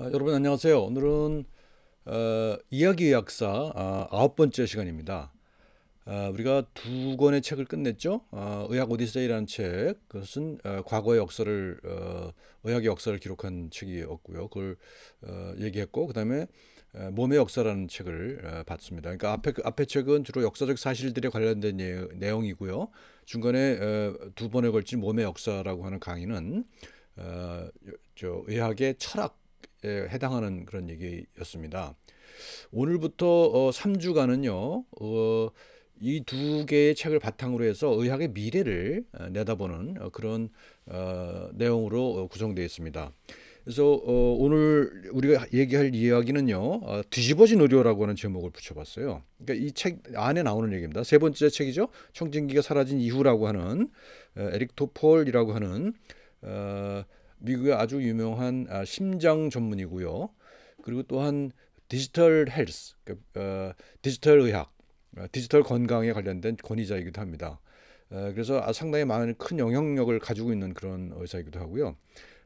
아, 여러분 안녕하세요. 오늘은 어, 이야기 약사 아, 아홉 번째 시간입니다. 아, 우리가 두 권의 책을 끝냈죠. 아, 의학 오디세이라는 책, 그것은 어, 과거의 역사를 어, 의학의 역사를 기록한 책이었고요. 그걸 어, 얘기했고 그다음에 어, 몸의 역사라는 책을 어, 봤습니다. 그러니까 앞에 앞에 책은 주로 역사적 사실들에 관련된 내용이고요. 중간 에, 어, 두 번에 걸친 몸의 역사라고 하는 강의는 어, 저 의학의 철학 에 해당하는 그런 얘기였습니다. 오늘부터 3주간은요. 어, 어이두 개의 책을 바탕으로 해서 의학의 미래를 어, 내다보는 어, 그런 내용으로 구성되어 있습니다. 그래서 오늘 우리가 얘기할 이야기는요. 뒤집어진 의료라고 하는 제목을 붙여봤어요. 그러니까 이책 안에 나오는 얘기입니다. 세 번째 책이죠. 청진기가 사라진 이후라고 하는 에릭 토폴이라고 하는 어, 미국의 아주 유명한 아, 심장 전문이고요. 그리고 또한 디지털 헬스, 그러니까, 어, 디지털 의학, 어, 디지털 건강에 관련된 권위자이기도 합니다. 어, 그래서 아, 상당히 많은 큰 영향력을 가지고 있는 그런 의사이기도 하고요.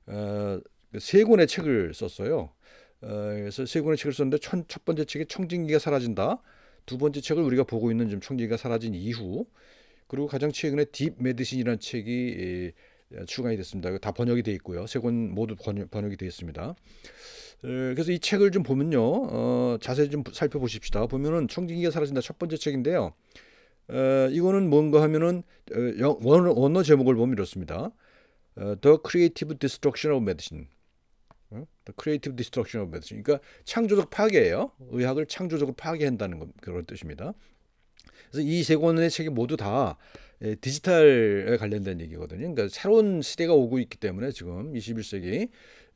어, 그 세 권의 책을 썼어요. 어, 그래서 세 권의 책을 썼는데 첫, 첫 번째 책이 청진기가 사라진다. 두 번째 책을 우리가 보고 있는 지금 청진기가 사라진 이후 그리고 가장 최근에 딥 메디신이라는 책이 예, 추가이 됐습니다. 다 번역이 돼 있고요. 세 권 모두 번역, 번역이 돼 있습니다. 그래서 이 책을 좀 보면요, 어, 자세히 좀 살펴보십시다. 보면은 청진기가 사라진다 첫 번째 책인데요. 어, 이거는 뭔가 하면은 어, 원어, 원어 제목을 보면 이렇습니다. 어, The Creative Destruction of Medicine. 어? The Creative Destruction of Medicine. 그러니까 창조적 파괴예요. 의학을 창조적으로 파괴한다는 그런 뜻입니다. 그래서 이 세 권의 책이 모두 다 예, 디지털에 관련된 얘기거든요. 그러니까 새로운 시대가 오고 있기 때문에 지금 21세기에는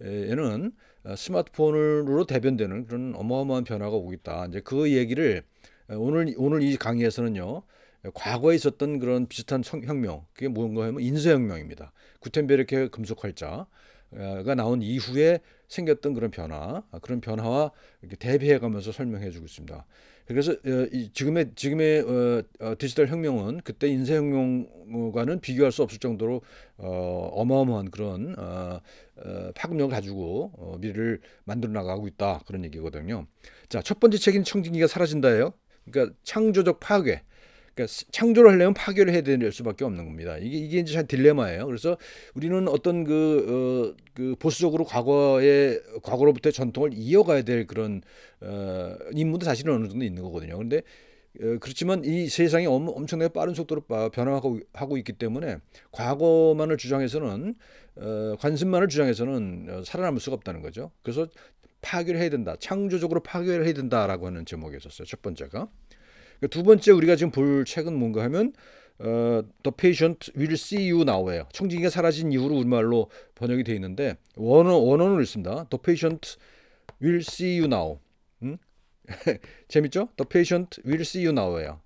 예, 아, 스마트폰으로 대변되는 그런 어마어마한 변화가 오고 있다. 이제 그 얘기를 아, 오늘 오늘 이 강의에서는요. 과거에 있었던 그런 비슷한 혁명, 그게 뭔가 하면 인쇄혁명입니다. 구텐베르크 금속활자가 나온 이후에 생겼던 그런 변화, 아, 그런 변화와 대비해 가면서 설명해 주고 있습니다. 그래서 어, 이 지금의 지금의 어, 어, 디지털 혁명은 그때 인쇄 혁명과는 비교할 수 없을 정도로 어, 어마어마한 그런 어, 어, 파급력을 가지고 어, 미래를 만들어 나가고 있다 그런 얘기거든요. 자, 첫 번째 책인 청진기가 사라진다예요. 그러니까 창조적 파괴. 그러니까 창조를 하려면 파괴를 해야 될 수밖에 없는 겁니다. 이게 이게 이제 참 딜레마예요. 그래서 우리는 어떤 그, 어, 그 보수적으로 과거의 과거로부터 전통을 이어가야 될 그런 어, 임무도 사실은 어느 정도 있는 거거든요. 그런데 어, 그렇지만 이 세상이 엄청나게 빠른 속도로 변화하고 하고 있기 때문에 과거만을 주장해서는 어, 관습만을 주장해서는 어, 살아남을 수가 없다는 거죠. 그래서 파괴를 해야 된다. 창조적으로 파괴를 해야 된다라고 하는 제목이었어요첫 번째가. 그러니까 두 번째 우리가 지금 볼 책은 뭔가 하면 어, The Patient Will See You Now예요. 청진기가 사라진 이후로 우리말로 번역이 돼 있는데 원어 원어는 있습니다. The Patient Will See You Now. 음? 재밌죠? The Patient Will See You Now예요.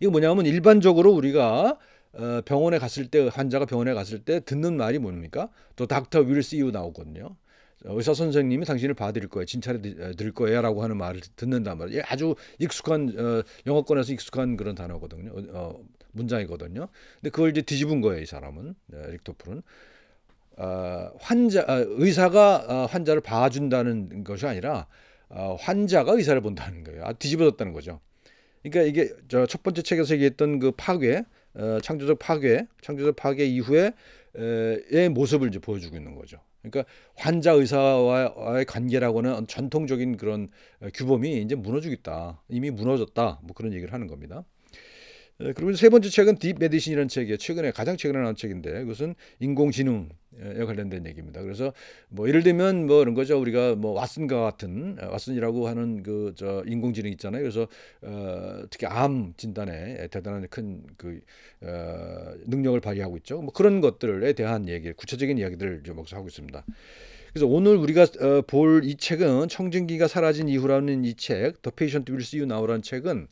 이거 뭐냐면 일반적으로 우리가 어, 병원에 갔을 때 환자가 병원에 갔을 때 듣는 말이 뭡니까? 또 닥터 윌 씨유 나오거든요. 의사 선생님이 당신을 봐드릴 거예요, 진찰해 어, 드릴 거예요라고 하는 말을 듣는단 말이에요. 아주 익숙한 어, 영어권에서 익숙한 그런 단어거든요, 어, 문장이거든요. 근데 그걸 이제 뒤집은 거예요, 이 사람은 네, 릭토프는. 어, 아, 환자 어, 의사가 어, 환자를 봐준다는 것이 아니라 어, 환자가 의사를 본다는 거예요. 아, 뒤집어졌다는 거죠. 그러니까 이게 저 첫 번째 책에서 얘기했던 그 파괴, 어, 창조적 파괴, 창조적 파괴 이후에 의 모습을 이제 보여주고 있는 거죠. 그러니까 환자 의사와의 관계라고는 전통적인 그런 어, 규범이 이제 무너지겠다. 이미 무너졌다. 뭐 그런 얘기를 하는 겁니다. 어, 그리고 세 번째 책은 딥 메디신이라는 책이에요. 최근에 가장 최근에 나온 책인데 그것은 인공지능 에 관련된 얘기입니다. 그래서 뭐 예를 들면 뭐 이런 거죠. 우리가 뭐 왓슨과 같은 왓슨이라고 하는 그 저 인공지능 있잖아요. 그래서 어, 특히 암 진단에 대단한 큰 그 어, 능력을 발휘하고 있죠. 뭐 그런 것들에 대한 얘기, 구체적인 이야기들을 좀여기 하고 있습니다. 그래서 오늘 우리가 어, 볼이 책은 청진기가 사라진 이후라는 이 책, The Patient Will See You Now라는 책은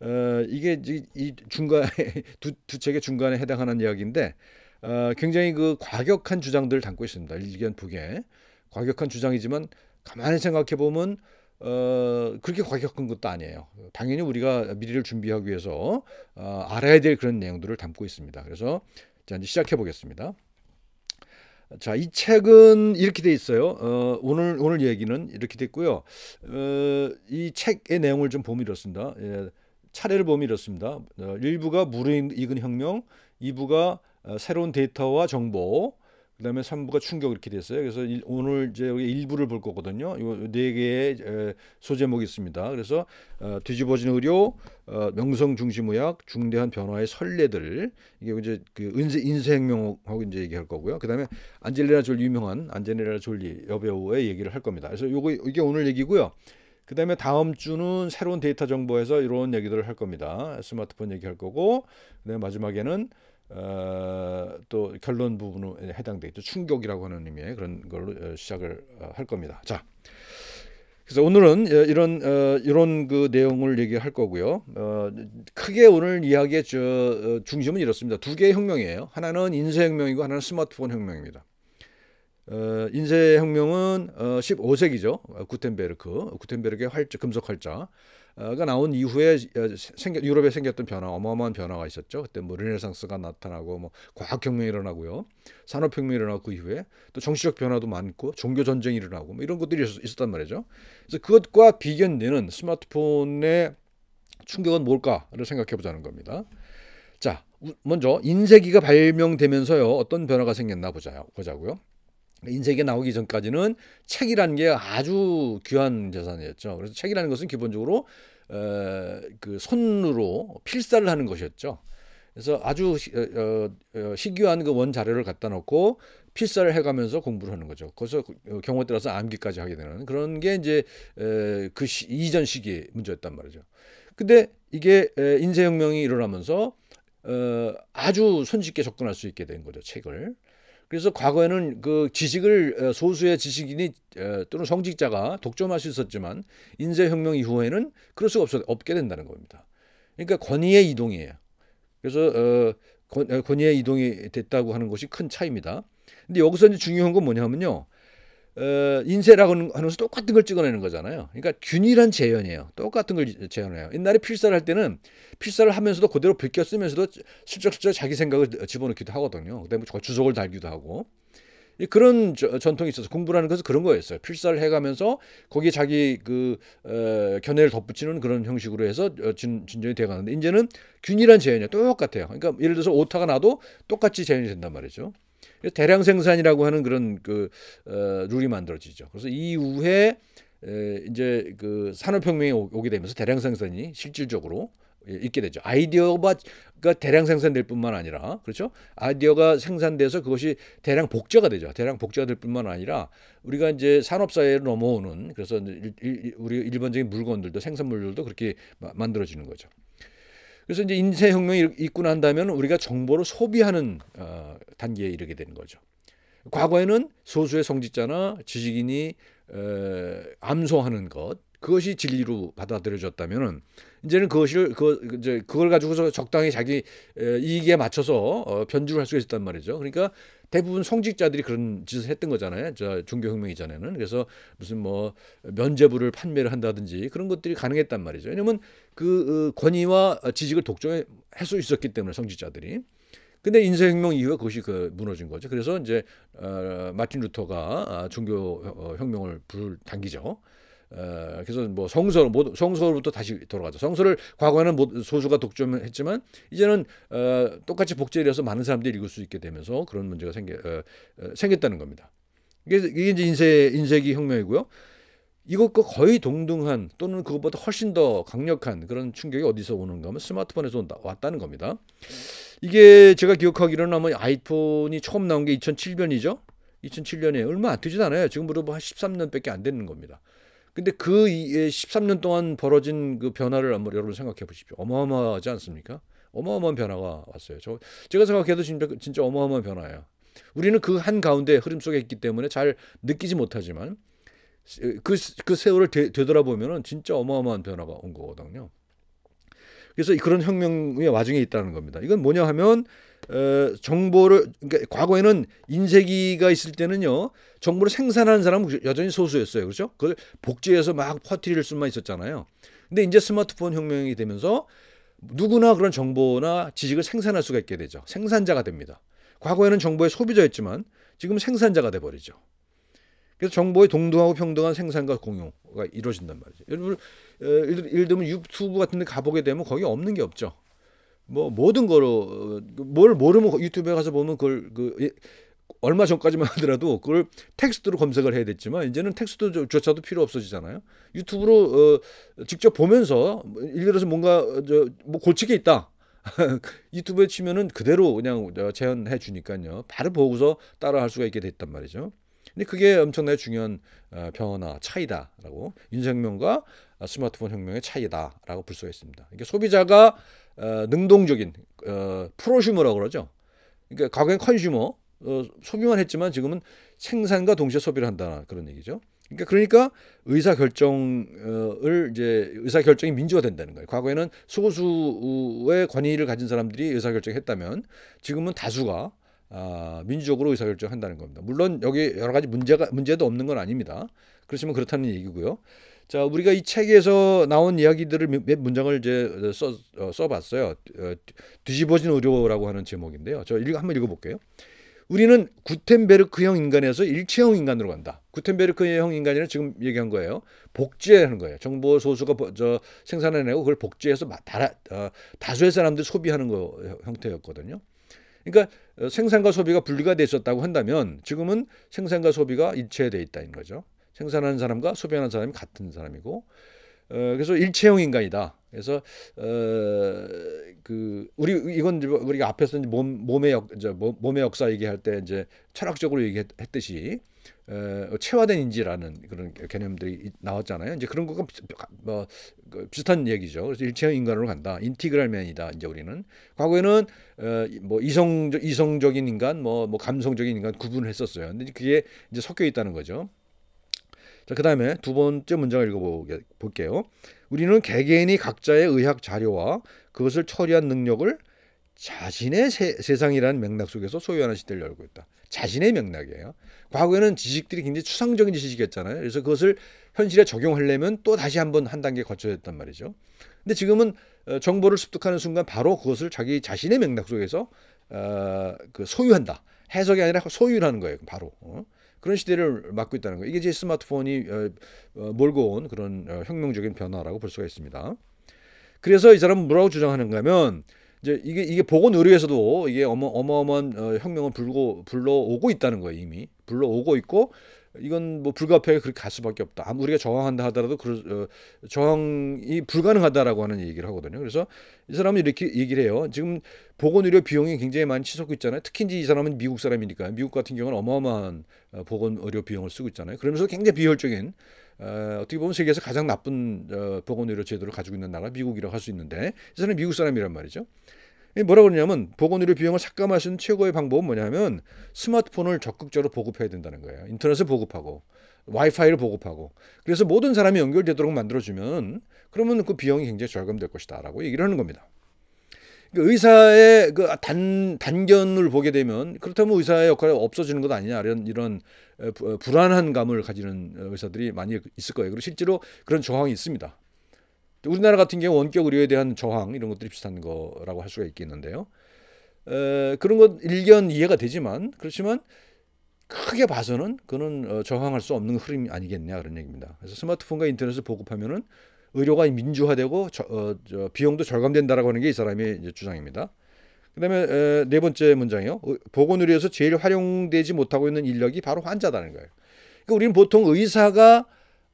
어, 이게 이, 이 중간에 두, 두 책의 중간에 해당하는 이야기인데 어, 굉장히 그 과격한 주장들을 담고 있습니다. 일견 북에 과격한 주장이지만 가만히 생각해 보면 어, 그렇게 과격한 것도 아니에요. 당연히 우리가 미래를 준비하기 위해서 어, 알아야 될 그런 내용들을 담고 있습니다. 그래서 자 이제 시작해 보겠습니다. 자, 이 책은 이렇게 돼 있어요. 어, 오늘 오늘 얘기는 이렇게 됐고요. 어, 이 책의 내용을 좀 보면 이렇습니다. 예, 차례를 보면 이렇습니다. 어, 1부가 무르익은 혁명, 2부가 어, 새로운 데이터와 정보 그다음에 3부가 충격 이렇게 됐어요. 그래서 일, 오늘 이제 여기 일부를 볼 거거든요. 요네 개의 소제목이 있습니다. 그래서 어, 뒤집어진 의료, 어, 명성 중심 의학, 중대한 변화의 선례들 이게 이제 그 인생, 인생 명하고 이제 얘기할 거고요. 그다음에 안젤리나 졸리 유명한 안젤리나 졸리 여배우의 얘기를 할 겁니다. 그래서 요거 이게 오늘 얘기고요. 그다음에 다음 주는 새로운 데이터 정보에서 이런 얘기들을 할 겁니다. 스마트폰 얘기할 거고 그다음에 마지막에는 어, 또 결론 부분에 해당돼 있죠. 충격이라고 하는 의미의 그런 걸로 어, 시작을 어, 할 겁니다. 자, 그래서 오늘은 어, 이런 이런 그 내용을 얘기할 거고요. 어, 크게 오늘 이야기의 저 중심은 이렇습니다. 두 개의 혁명이에요. 하나는 인쇄혁명이고 하나는 스마트폰 혁명입니다. 어, 인쇄혁명은 15세기죠. 구텐베르크, 구텐베르크의 활자, 금속 활자. 가 나온 이후에 어, 생겨, 유럽에 생겼던 변화, 어마어마한 변화가 있었죠. 그때 뭐 르네상스가 나타나고 뭐 과학혁명이 일어나고요, 산업혁명이 일어나고 그 이후에 또 정치적 변화도 많고 종교 전쟁이 일어나고 뭐 이런 것들이 있었, 단 말이죠. 그래서 그것과 비견되는 스마트폰의 충격은 뭘까를 생각해 보자는 겁니다. 자, 먼저 인쇄기가 발명되면서요 어떤 변화가 생겼나 보자, 보자고요. 인색에 나오기 전까지는 책이라는 게 아주 귀한 재산이었죠. 그래서 책이라는 것은 기본적으로 에, 그 손으로 필사를 하는 것이었죠. 그래서 아주 시, 어, 어, 시기한 어, 그원 자료를 갖다 놓고 필사를 해가면서 공부를 하는 거죠. 그래서 그, 어, 경우에 따라서 암기까지 하게 되는 그런 게 이제 에, 그 시, 이전 시기의 문제였단 말이죠. 근데 이게 에, 인쇄혁명이 일어나면서 어, 아주 손쉽게 접근할 수 있게 된 거죠 책을. 그래서 과거에는 그 지식을 어, 소수의 지식인이 어, 또는 성직자가 독점할 수 있었지만 인쇄혁명 이후에는 그럴 수가 없어, 없게 된다는 겁니다. 그러니까 권위의 이동이에요. 그래서 어, 권, 위의 이동이 됐다고 하는 것이 큰 차이입니다. 근데 여기서 이제 중요한 건 뭐냐면요. 어, 인쇄라고 하면서 똑같은 걸 찍어내는 거잖아요. 그러니까 균일한 재현이에요. 똑같은 걸 재현해요. 옛날에 필사를 할 때는 필사를 하면서도 그대로 벗겨 쓰면서도 슬쩍슬쩍 자기 생각을 집어넣기도 하거든요. 그다음에 뭐 주석을 달기도 하고 그런 전통이 있어서 공부라는 것은 그런 거였어요. 필사를 해가면서 거기에 자기 그 어, 견해를 덧붙이는 그런 형식으로 해서 어, 진, 진전이 돼가는데 이제는 균일한 재현이 똑같아요. 그러니까 예를 들어서 오타가 나도 똑같이 재현이 된단 말이죠. 대량 생산이라고 하는 그런 그 어, 룰이 만들어지죠. 그래서 이후에 에, 이제 그 산업혁명이 오게 되면서 대량 생산이 실질적으로 예, 있게 되죠. 아이디어가 대량 생산될 뿐만 아니라 그렇죠. 아이디어가 생산돼서 그것이 대량 복제가 되죠. 대량 복제가 될 뿐만 아니라 우리가 이제 산업 사회로 넘어오는 그래서 일, 일, 우리 일반적인 물건들도 생산물들도 그렇게 마, 만들어지는 거죠. 그래서 이제 인쇄혁명이 있고 난다면 우리가 정보를 소비하는 어, 단계에 이르게 되는 거죠. 과거에는 소수의 성직자나 지식인이 에, 암소하는 것 그것이 진리로 받아들여졌다면 이제는 그것을 그 이제 그걸 가지고서 적당히 자기 에, 이익에 맞춰서 어, 변주를 할 수가 있단 말이죠. 그러니까 대부분 성직자들이 그런 짓을 했던 거잖아요. 저 종교혁명 이전에는 그래서 무슨 뭐 면제부를 판매를 한다든지 그런 것들이 가능했단 말이죠. 왜냐하면 그 어, 권위와 지식을 독점할 수 있었기 때문에 성직자들이. 근데 인쇄혁명 이후에 그것이 그 무너진 거죠. 그래서 이제 어, 마틴 루터가 아, 종교혁명을 어, 불당기죠. 어, 그래서 뭐 성서로 모, 성서로부터 다시 돌아가죠. 성서를 과거에는 모, 소수가 독점했지만 이제는 어, 똑같이 복제해서 많은 사람들이 읽을 수 있게 되면서 그런 문제가 생겨 어, 어 생겼다는 겁니다. 이게, 이게 이제 인쇄 인쇄기 혁명이고요. 이것과 거의 동등한 또는 그것보다 훨씬 더 강력한 그런 충격이 어디서 오는가 하면 스마트폰에서 온다, 왔다는 겁니다. 이게 제가 기억하기로는 아마 아이폰이 처음 나온 게 2007년이죠. 2007년에 얼마 안 되지도 않아요. 지금부터 한 13년밖에 안 되는 겁니다. 근데 그 13년 동안 벌어진 그 변화를 한번 여러분 생각해 보십시오. 어마어마하지 않습니까? 어마어마한 변화가 왔어요. 저 제가 생각해도 진짜 진짜 어마어마한 변화예요. 우리는 그 한 가운데 흐름 속에 있기 때문에 잘 느끼지 못하지만 그, 그 세월을 되, 되돌아보면 진짜 어마어마한 변화가 온 거거든요. 그래서 그런 혁명의 와중에 있다는 겁니다. 이건 뭐냐 하면 어, 정보를 그러니까 과거에는 인쇄기가 있을 때는요 정보를 생산하는 사람은 여전히 소수였어요 그렇죠 그걸 복제해서 막 퍼뜨릴 수만 있었잖아요 근데 이제 스마트폰 혁명이 되면서 누구나 그런 정보나 지식을 생산할 수가 있게 되죠 생산자가 됩니다 과거에는 정보의 소비자였지만 지금 생산자가 돼 버리죠 그래서 정보의 동등하고 평등한 생산과 공유가 이루어진단 말이죠 어, 예를 들면 유튜브 같은 데 가보게 되면 거기 없는 게 없죠 뭐 모든 거로 어, 뭘 모르면 유튜브에 가서 보면 그걸 그 예, 얼마 전까지만 하더라도 그걸 텍스트로 검색을 해야 됐지만 이제는 텍스트조차도 필요 없어지잖아요. 유튜브로 어, 직접 보면서 뭐 예를 들어서 뭔가 어, 저, 뭐 고칠 게 있다. 유튜브에 치면은 그대로 그냥 재현해 주니까요. 바로 보고서 따라 할 수가 있게 됐단 말이죠. 근데 그게 엄청나게 중요한 어, 변화 차이다라고 인생명과 스마트폰 혁명의 차이다라고 볼 수가 있습니다. 이게 그러니까 소비자가 어, 능동적인 어, 프로슈머라고 그러죠. 그러니까 과거엔 컨슈머 어, 소비만 했지만 지금은 생산과 동시에 소비를 한다는 그런 얘기죠. 그러니까 그러니까 의사 결정을 이제 의사 결정이 민주화 된다는 거예요. 과거에는 소수의 권위를 가진 사람들이 의사 결정했다면 지금은 다수가 아, 민주적으로 의사 결정한다는 겁니다. 물론 여기 여러 가지 문제가 문제도 없는 건 아닙니다. 그렇지만 그렇다는 얘기고요. 자, 우리가 이 책에서 나온 이야기들을 몇 문장을 이제 어, 써, 어, 써봤어요. 어, 뒤집어진 의료라고 하는 제목인데요. 저 읽, 한번 읽어볼게요. 우리는 구텐베르크형 인간에서 일체형 인간으로 간다. 구텐베르크형 인간이라는 지금 얘기한 거예요. 복제하는 거예요. 정보 소수가 저 생산해내고 그걸 복제해서 다, 어, 다수의 사람들이 소비하는 거 형태였거든요. 그러니까 생산과 소비가 분리가 돼 있었다고 한다면 지금은 생산과 소비가 일체되어 있다는 거죠. 생산하는 사람과 소비하는 사람이 같은 사람이고 어, 그래서 일체형 인간이다. 그래서 어그 우리 이건 우리가 앞에서 몸 몸의 역 이제 몸의 역사 얘기할 때 이제 철학적으로 얘기했듯이 어, 체화된 인지라는 그런 개념들이 나왔잖아요. 이제 그런 거가 뭐 그 비슷한 얘기죠. 그래서 일체형 인간으로 간다. 인티그랄맨이다. 이제 우리는 과거에는 어, 뭐 이성적 이성적인 인간, 뭐, 뭐 감성적인 인간 구분을 했었어요. 근데 그게 이제 섞여 있다는 거죠. 자, 그 다음에 두 번째 문장을 읽어볼게요. 우리는 개개인이 각자의 의학 자료와 그것을 처리한 능력을 자신의 세, 상이라는 맥락 속에서 소유하는 시대를 열고 있다. 자신의 맥락이에요. 과거에는 지식들이 굉장히 추상적인 지식이었잖아요. 그래서 그것을 현실에 적용하려면 또 다시 한 번 한 단계 거쳐야 했단 말이죠. 근데 지금은 어, 정보를 습득하는 순간 바로 그것을 자기 자신의 맥락 속에서 어, 그 소유한다. 해석이 아니라 소유라는 거예요. 바로. 어? 그런 시대를 맞고 있다는 거. 이게 이제 스마트폰이 어, 어, 몰고 온 그런 어, 혁명적인 변화라고 볼 수가 있습니다. 그래서 이 사람은 뭐라고 주장하는가 면 이제 이게 이게 보건 의료에서도 이게 어마, 어마어마한 혁명을 불고 불러오고 있다는 거예요 이미 불러오고 있고 이건 뭐 불가피하게 그렇게 갈 수밖에 없다. 아무 우리가 저항한다 하더라도 그 어, 저항이 불가능하다라고 하는 얘기를 하거든요. 그래서 이 사람은 이렇게 얘기를 해요. 지금 보건의료 비용이 굉장히 많이 치솟고 있잖아요. 특히 이제 이 사람은 미국 사람이니까 미국 같은 경우는 어마어마한 어, 보건의료 비용을 쓰고 있잖아요. 그러면서 굉장히 비효율적인 어, 어떻게 보면 세계에서 가장 나쁜 어, 보건의료 제도를 가지고 있는 나라 미국이라고 할 수 있는데 이 사람은 미국 사람이란 말이죠. 뭐라 고 그러냐면 보건의료 비용을 삭감하시는 최고의 방법은 뭐냐면 스마트폰을 적극적으로 보급해야 된다는 거예요. 인터넷을 보급하고 와이파이를 보급하고 그래서 모든 사람이 연결되도록 만들어주면 그러면 그 비용이 굉장히 절감될 것이다라고 얘기를 하는 겁니다. 그러니까 의사의 그 단, 단견을 보게 되면 그렇다면 의사의 역할이 없어지는 것 아니냐 이런 이런 어, 불안한 감을 가지는 의사들이 많이 있을 거예요. 그리고 실제로 그런 저항이 있습니다. 우리나라 같은 경우 원격 의료에 대한 저항 이런 것들이 비슷한 거라고 할 수가 있겠는데요. 에, 그런 것 일견 이해가 되지만 그렇지만 크게 봐서는 그는 어, 저항할 수 없는 흐름이 아니겠냐 그런 얘기입니다. 그래서 스마트폰과 인터넷을 보급하면은 의료가 민주화되고 저, 어, 저 비용도 절감된다라고 하는 게 이 사람의 주장입니다. 그다음에 에, 네 번째 문장이요. 보건 의료에서 제일 활용되지 못하고 있는 인력이 바로 환자다는 거예요. 그러니까 우리는 보통 의사가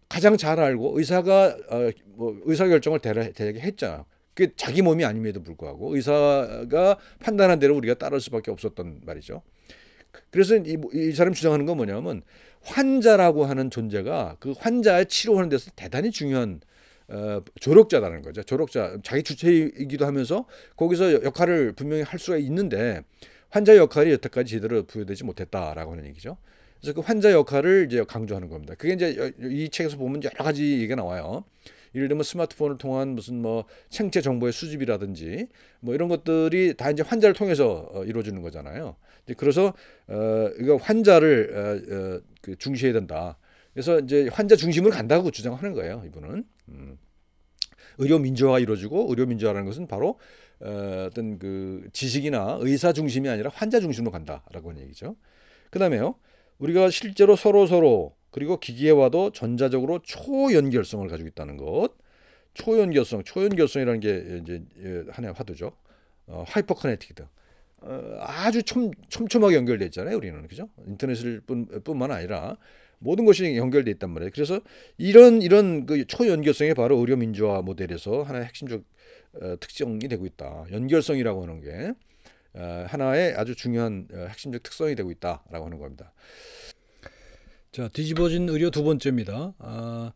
가장 잘 알고 의사가 어, 뭐 의사 결정을 대략 했잖아. 그게 자기 몸이 아님에도 불구하고 의사가 판단한 대로 우리가 따를 수밖에 없었던 말이죠. 그래서 이, 이 사람 주장하는 건 뭐냐면 환자라고 하는 존재가 그 환자의 치료하는 데서 대단히 중요한 어, 조력자라는 거죠. 조력자 자기 주체이기도 하면서 거기서 역할을 분명히 할 수가 있는데 환자의 역할이 여태까지 제대로 부여되지 못했다라고 하는 얘기죠. 그래서 그 환자 역할을 이제 강조하는 겁니다. 그게 이제 이 책에서 보면 여러 가지 얘기가 나와요. 예를 들면 스마트폰을 통한 무슨 뭐 생체 정보의 수집이라든지 뭐 이런 것들이 다 이제 환자를 통해서 어, 이루어지는 거잖아요. 그래서 어 이거 환자를 어, 어, 그 중시해야 된다. 그래서 이제 환자 중심으로 간다고 주장하는 거예요. 이분은 음. 의료 민주화가 이루어지고 의료 민주화라는 것은 바로 어, 어떤 그 지식이나 의사 중심이 아니라 환자 중심으로 간다라고 하는 얘기죠. 그다음에요. 우리가 실제로 서로 서로 그리고 기계와도 전자적으로 초연결성을 가지고 있다는 것. 초연결성, 초연결성이라는 게 이제 예, 하나의 화두죠. 어, 하이퍼 커넥티드. 어, 아주 촘, 촘촘하게 연결돼 있잖아요. 우리는 그죠? 인터넷을 뿐, 뿐만 아니라 모든 것이 연결돼 있단 말이에요. 그래서 이런 이런 그 초연결성이 바로 의료 민주화 모델에서 하나의 핵심적 어, 특징이 되고 있다. 연결성이라고 하는 게 어, 하나의 아주 중요한 어, 핵심적 특성이 되고 있다라고 하는 겁니다. 자 뒤집어진 의료 두 번째입니다. 아,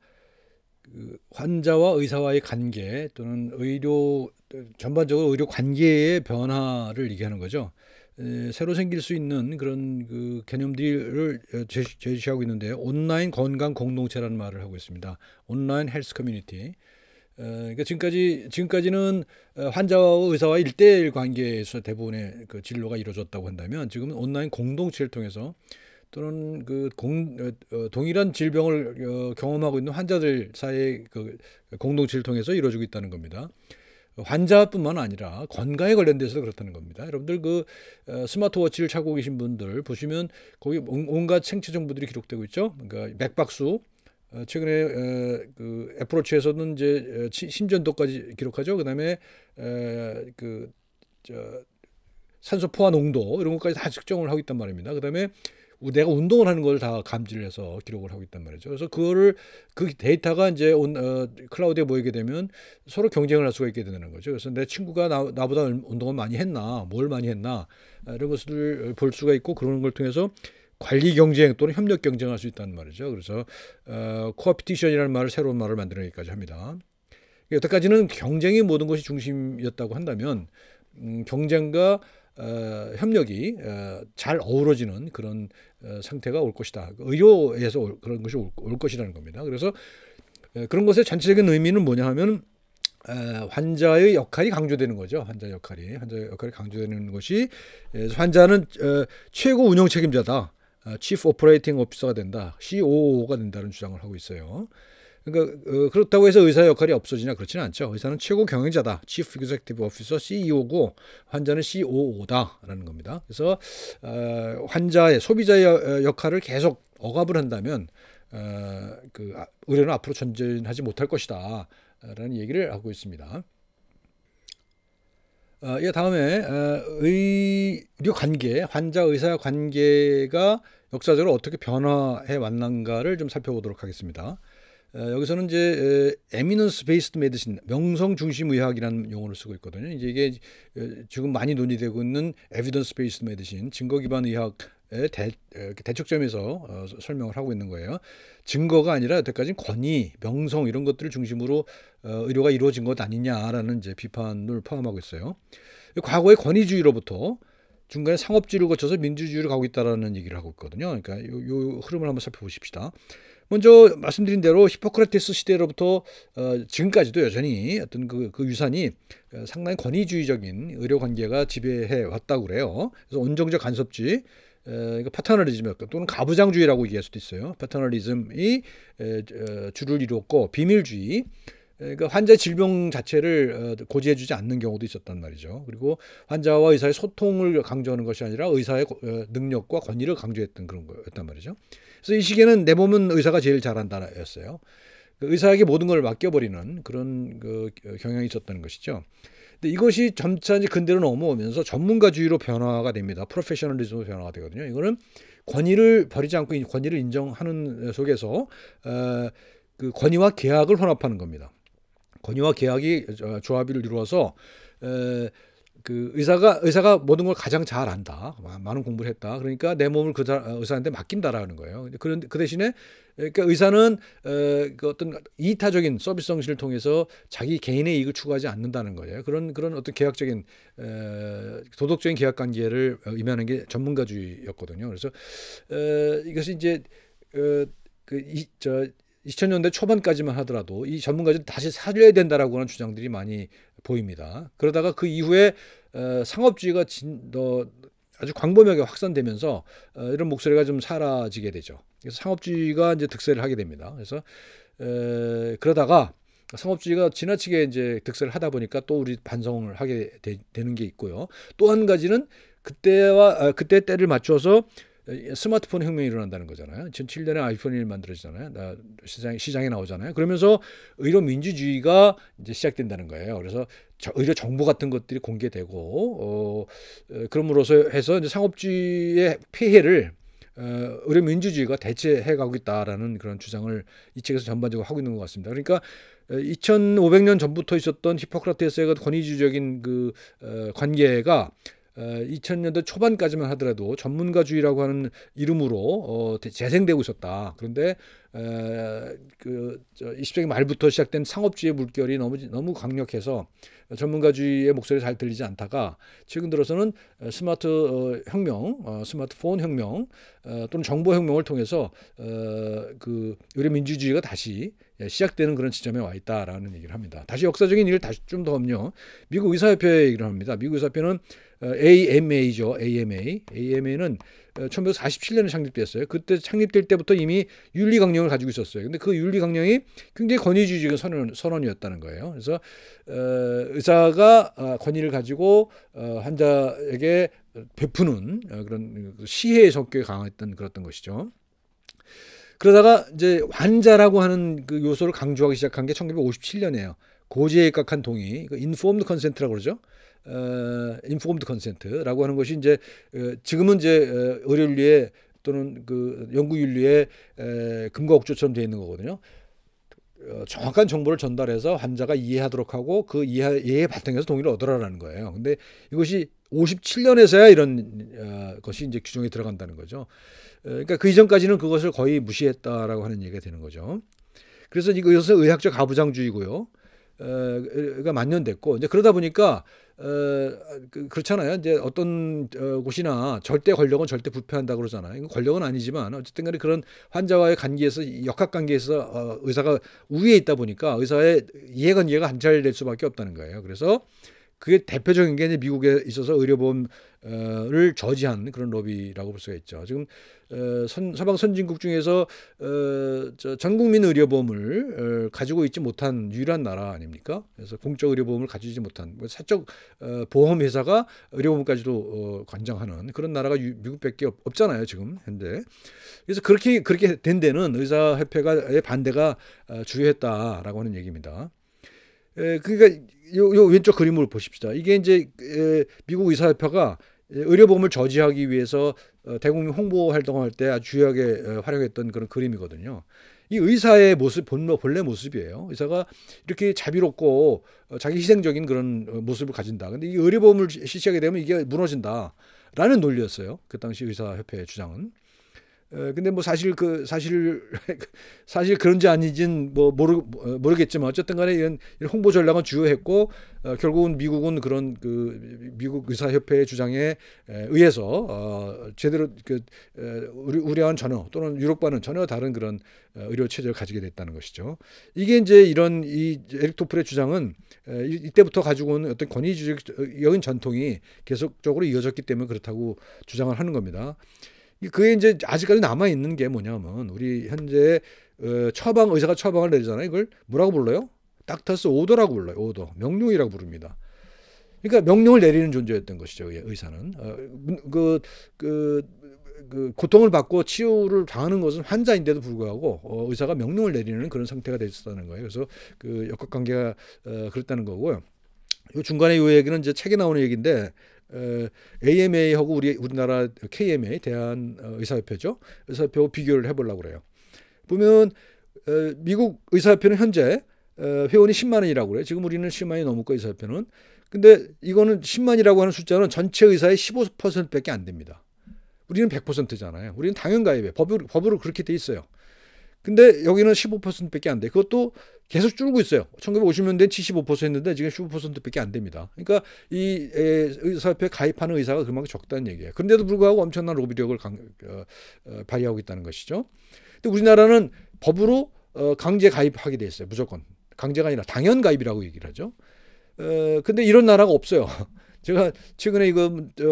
그 환자와 의사와의 관계 또는 의료 전반적으로 의료 관계의 변화를 얘기하는 거죠. 에, 새로 생길 수 있는 그런 그 개념들을 제시, 제시하고 있는데 온라인 건강 공동체라는 말을 하고 있습니다. 온라인 헬스 커뮤니티. 어, 그러니까 지금까지 지금까지는 어, 환자와 의사와 일대일 관계에서 대부분의 그 진료가 이루어졌다고 한다면 지금은 온라인 공동체를 통해서 또는 그 공, 어, 어 동일한 질병을 어, 경험하고 있는 환자들 사이의 그 공동체를 통해서 이루어지고 있다는 겁니다. 환자뿐만 아니라 건강에 관련돼서 그렇다는 겁니다. 여러분들 그 스마트워치를 차고 계신 분들 보시면 거기 온갖 생체 정보들이 기록되고 있죠. 그러니까 맥박수, 어, 최근에 어, 그 애플워치에서는 이제 심전도까지 어, 기록하죠. 그다음에 그저 산소 포화 농도 이런 것까지 다 측정을 하고 있단 말입니다. 그다음에 내가 운동을 하는 걸 다 감지를 해서 기록을 하고 있단 말이죠. 그래서 그거를 그 데이터가 이제 온, 어, 클라우드에 모이게 되면 서로 경쟁을 할 수가 있게 되는 거죠. 그래서 내 친구가 나, 보다 운동을 많이 했나, 뭘 많이 했나 아, 이런 것을 볼 수가 있고 그런 걸 통해서 관리 경쟁 또는 협력 경쟁할 수 있다는 말이죠. 그래서 어, 코어피티션이라는 말을 새로운 말을 만들어내기까지 합니다. 여태까지는 경쟁이 모든 것이 중심이었다고 한다면 음, 경쟁과 어, 협력이 어, 잘 어우러지는 그런 어, 상태가 올 것이다. 의료에서 올, 그런 것이 올, 올 것이라는 겁니다. 그래서 에, 어, 그런 것의 전체적인 의미는 뭐냐 하면 에, 어, 환자의 역할이 강조되는 거죠. 환자 역할이 환자 역할이 강조되는 것이 에, 환자는 최고 운영 책임자다. 치프 오퍼레이팅 오피서가 된다. COO가 된다는 주장을 하고 있어요. 그러니까 어, 그렇다고 해서 의사의 역할이 없어지냐 그렇지는 않죠. 의사는 최고 경영자다. Chief Executive Officer CEO고 환자는 COO다라는 겁니다. 그래서 아, 환자의 소비자의 어, 역할을 계속 억압을 한다면 아, 그 아, 의료는 앞으로 전진하지 못할 것이다라는 얘기를 하고 있습니다. 어, 예, 다음에 어, 의료 관계, 환자 의사 관계가 역사적으로 어떻게 변화해 왔는가를 좀 살펴보도록 하겠습니다. 어, 여기서는 이제 에미넌스 베이스드 메디신 명성 중심 의학이라는 용어를 쓰고 있거든요. 이제 이게 지금 많이 논의되고 있는 에비던스 베이스드 메디신 증거 기반 의학 대, 대척점에서 어, 설명을 하고 있는 거예요. 증거가 아니라 여태까지 권위, 명성 이런 것들을 중심으로 어, 의료가 이루어진 것 아니냐라는 이제 비판을 포함하고 있어요. 과거의 권위주의로부터 중간에 상업주의를 거쳐서 민주주의로 가고 있다라는 얘기를 하고 있거든요. 그러니까 요, 요 흐름을 한번 살펴보십시다. 먼저 말씀드린 대로 히포크라테스 시대로부터 어, 지금까지도 여전히 어떤 그, 그 유산이 어, 상당히 권위주의적인 의료 관계가 지배해 왔다고 그래요. 그래서 온정적 간섭주의 에, 파터널리즘 또는 가부장주의라고 얘기할 수도 있어요. 파터널리즘이 어, 주를 이루었고 비밀주의 그러니까 환자의 질병 자체를 어, 고지해주지 않는 경우도 있었단 말이죠. 그리고 환자와 의사의 소통을 강조하는 것이 아니라 의사의 능력과 권위를 강조했던 그런 거였단 말이죠. 그래서 이 시기에는 내 몸은 의사가 제일 잘한다였어요. 그 의사에게 모든 걸 맡겨버리는 그런 그 경향이 있었다는 것이죠. 근데 이것이 점차 이제 근대로 넘어오면서 전문가주의로 변화가 됩니다. 프로페셔널리즘으로 변화가 되거든요. 이거는 권위를 버리지 않고 권위를 인정하는 속에서 어, 그 권위와 계약을 혼합하는 겁니다. 권위와 계약이 조합을 이루어서 그 의사가 의사가 모든 걸 가장 잘 안다. 많은 공부를 했다. 그러니까 내 몸을 그 어, 의사한테 맡긴다라는 거예요. 그런 그 대신에 그러니까 의사는 그 어떤 이타적인 서비스 정신을 통해서 자기 개인의 이익을 추구하지 않는다는 거예요. 그런 그런 어떤 계약적인 도덕적인 계약 관계를 의미하는 어, 게 전문가주의였거든요. 그래서 이것이 이제 어, 그 이, 저, 2000년대 초반까지만 하더라도 이 전문가들 다시 살려야 된다라고 하는 주장들이 많이 보입니다. 그러다가 그 이후에 어, 상업주의가 진, 더 아주 광범위하게 확산되면서 어, 이런 목소리가 좀 사라지게 되죠. 그래서 상업주의가 이제 득세를 하게 됩니다. 그래서 에, 그러다가 상업주의가 지나치게 이제 득세를 하다 보니까 또 우리 반성을 하게 되, 는게 있고요. 또 한 가지는 그때와 아, 그때 때를 맞춰서 어, 스마트폰 혁명이 일어난다는 거잖아요. 2007년에 아이폰이 만들어지잖아요. 시장 시장에 나오잖아요. 그러면서 의료 민주주의가 이제 시작된다는 거예요. 그래서 의료 정보 같은 것들이 공개되고 어, 그럼으로써 해서 이제 상업주의의 피해를 어, 의료 민주주의가 대체해 가고 있다라는 그런 주장을 이 책에서 전반적으로 하고 있는 것 같습니다. 그러니까 2,500년 전부터 있었던 히포크라테스의 그 권위주의적인 그 어, 관계가 2000년대 어, 초반까지만 하더라도 전문가주의라고 하는 이름으로 어, 재생되고 있었다. 그런데 에, 그 20세기 말부터 시작된 상업주의 물결이 너무 너무 강력해서 전문가주의의 목소리 잘 들리지 않다가 최근 들어서는 어, 스마트 어, 혁명, 어, 스마트폰 혁명 어, 또는 정보 혁명을 통해서 어, 그 의료 민주주의가 다시 예, 시작되는 그런 지점에 와 있다라는 얘기를 합니다. 다시 역사적인 일을 다시 좀더 하면요. 미국 의사협회 얘기를 합니다. 미국 의사협회는 어, AMA죠. AMA. AMA는 1947년에 어, 창립됐어요. 그때 창립될 때부터 이미 윤리 강령을 가지고 있었어요. 근데 그 윤리 강령이 굉장히 권위주의적인 선언, 선언이었다는 거예요. 그래서 어, 의사가 어, 권위를 가지고 어, 환자에게 베푸는 그런 시혜의 성격이 강했던 그랬던 것이죠. 그러다가 이제 환자라고 하는 그 요소를 강조하기 시작한 게 1957년이에요. 고지에 입각한 동의, 그 인포엄드 컨센트라고 그러죠. 인포엄드 어, 컨센트라고 하는 것이 이제 어, 지금은 이제 어, 의료윤리에 또는 그 연구윤리에 근거옥조처럼 되어 있는 거거든요. 어, 정확한 정보를 전달해서 환자가 이해하도록 하고 그 이해에 바탕해서 동의를 얻으라라는 거예요. 근데 이것이 57년에서야 이런 어, 것이 이제 규정에 들어간다는 거죠. 어, 그러니까 그 이전까지는 그것을 거의 무시했다라고 하는 얘기가 되는 거죠. 그래서 이것은 의학적 가부장주의고요. 그, 가 만연됐고 이제 그러다 보니까 어, 그, 그렇잖아요. 이제 어떤 어, 곳이나 절대 권력은 절대 부패한다 그러잖아요. 이건 권력은 아니지만 어쨌든 간에 그런 환자와의 관계에서 역학 관계에서 어, 의사가 우위에 있다 보니까 의사의 이해관 이해가 한잘될 수밖에 없다는 거예요. 그래서 그게 대표적인 게 이제 미국에 있어서 의료보험 를 저지한 그런 로비라고 볼 수가 있죠. 지금 어, 선, 서방 선진국 중에서 어, 전 국민 의료보험을 어, 가지고 있지 못한 유일한 나라 아닙니까? 그래서 공적 의료보험을 가지지 못한 뭐 사적 보험 회사가 의료보험까지도 관장하는 그런 나라가 미국밖에 없잖아요 지금 현재. 그래서 그렇게 그렇게 된 데는 의사협회가의 반대가 주요했다라고 하는 얘기입니다. 그러니까 요, 요 왼쪽 그림을 보십시다. 이게 이제 미국 의사협회가 의료보험을 저지하기 위해서 어, 대국민 홍보 활동할 때 아주 주요하게 어, 활용했던 그런 그림이거든요. 이 의사의 모습 본래, 모습이에요. 의사가 이렇게 자비롭고 어, 자기 희생적인 그런 모습을 가진다. 근데 이 의료보험을 실시하게 되면 이게 무너진다라는 논리였어요. 그 당시 의사협회 주장은. 어, 근데 뭐 사실 그 사실 사실 그런지 아닌지는 뭐 모르 모르겠지만 어쨌든 간에 이런, 홍보 전략은 주요했고 어, 결국은 미국은 그런 그 미국 의사 협회의 주장에 의해서 어, 제대로 그 에, 우리 우리와 전혀 또는 유럽과는 전혀 다른 그런 어, 의료 체제를 가지게 됐다는 것이죠. 이게 이제 이런 이 에릭 토플의 주장은 이때부터 가지고 온 어떤 권위주의적인 전통이 계속적으로 이어졌기 때문에 그렇다고 주장을 하는 겁니다. 그게 이제 아직까지 남아 있는 게 뭐냐면 우리 현재 어, 처방 의사가 처방을 내리잖아요. 이걸 뭐라고 불러요? 닥터스 오더라고 불러요. 오더 명령이라고 부릅니다. 그러니까 명령을 내리는 존재였던 것이죠. 의사는 어, 그, 그, 그 고통을 받고 치유를 당하는 것은 환자인데도 불구하고 어, 의사가 명령을 내리는 그런 상태가 됐었다는 거예요. 그래서 그 역학관계가 어, 그랬다는 거고요. 요 중간에 이 얘기는 이제 책에 나오는 얘기인데 AMA하고 우리 우리나라 KMA 대한 어, 의사협회죠. 의사협회하고 비교를 해보려고 그래요. 보면 미국 의사협회는 현재 어, 회원이 10만 원이라고 그래요. 지금 우리는 10만 이 넘을 거 의사협회는. 근데 이거는 10만이라고 하는 숫자는 전체 의사의 15%밖에 안 됩니다. 우리는 100%잖아요. 우리는 당연 가입에 법으로, 법으로 그렇게 돼 있어요. 근데 여기는 15%밖에 안 돼. 그것도 계속 줄고 있어요. 1 9 5 0년대는 75%였는데 지금 15%밖에 안 됩니다. 그러니까 이 의사협회 가입하는 의사가 그만큼 적다는 얘기예요. 그런데도 불구하고 엄청난 로비력을 강, 어, 어, 발휘하고 있다는 것이죠. 근데 우리나라는 법으로 어, 강제 가입하게 돼 있어요. 무조건 강제가 아니라 당연 가입이라고 얘기를 하죠. 어, 근데 이런 나라가 없어요. 제가 최근에 이거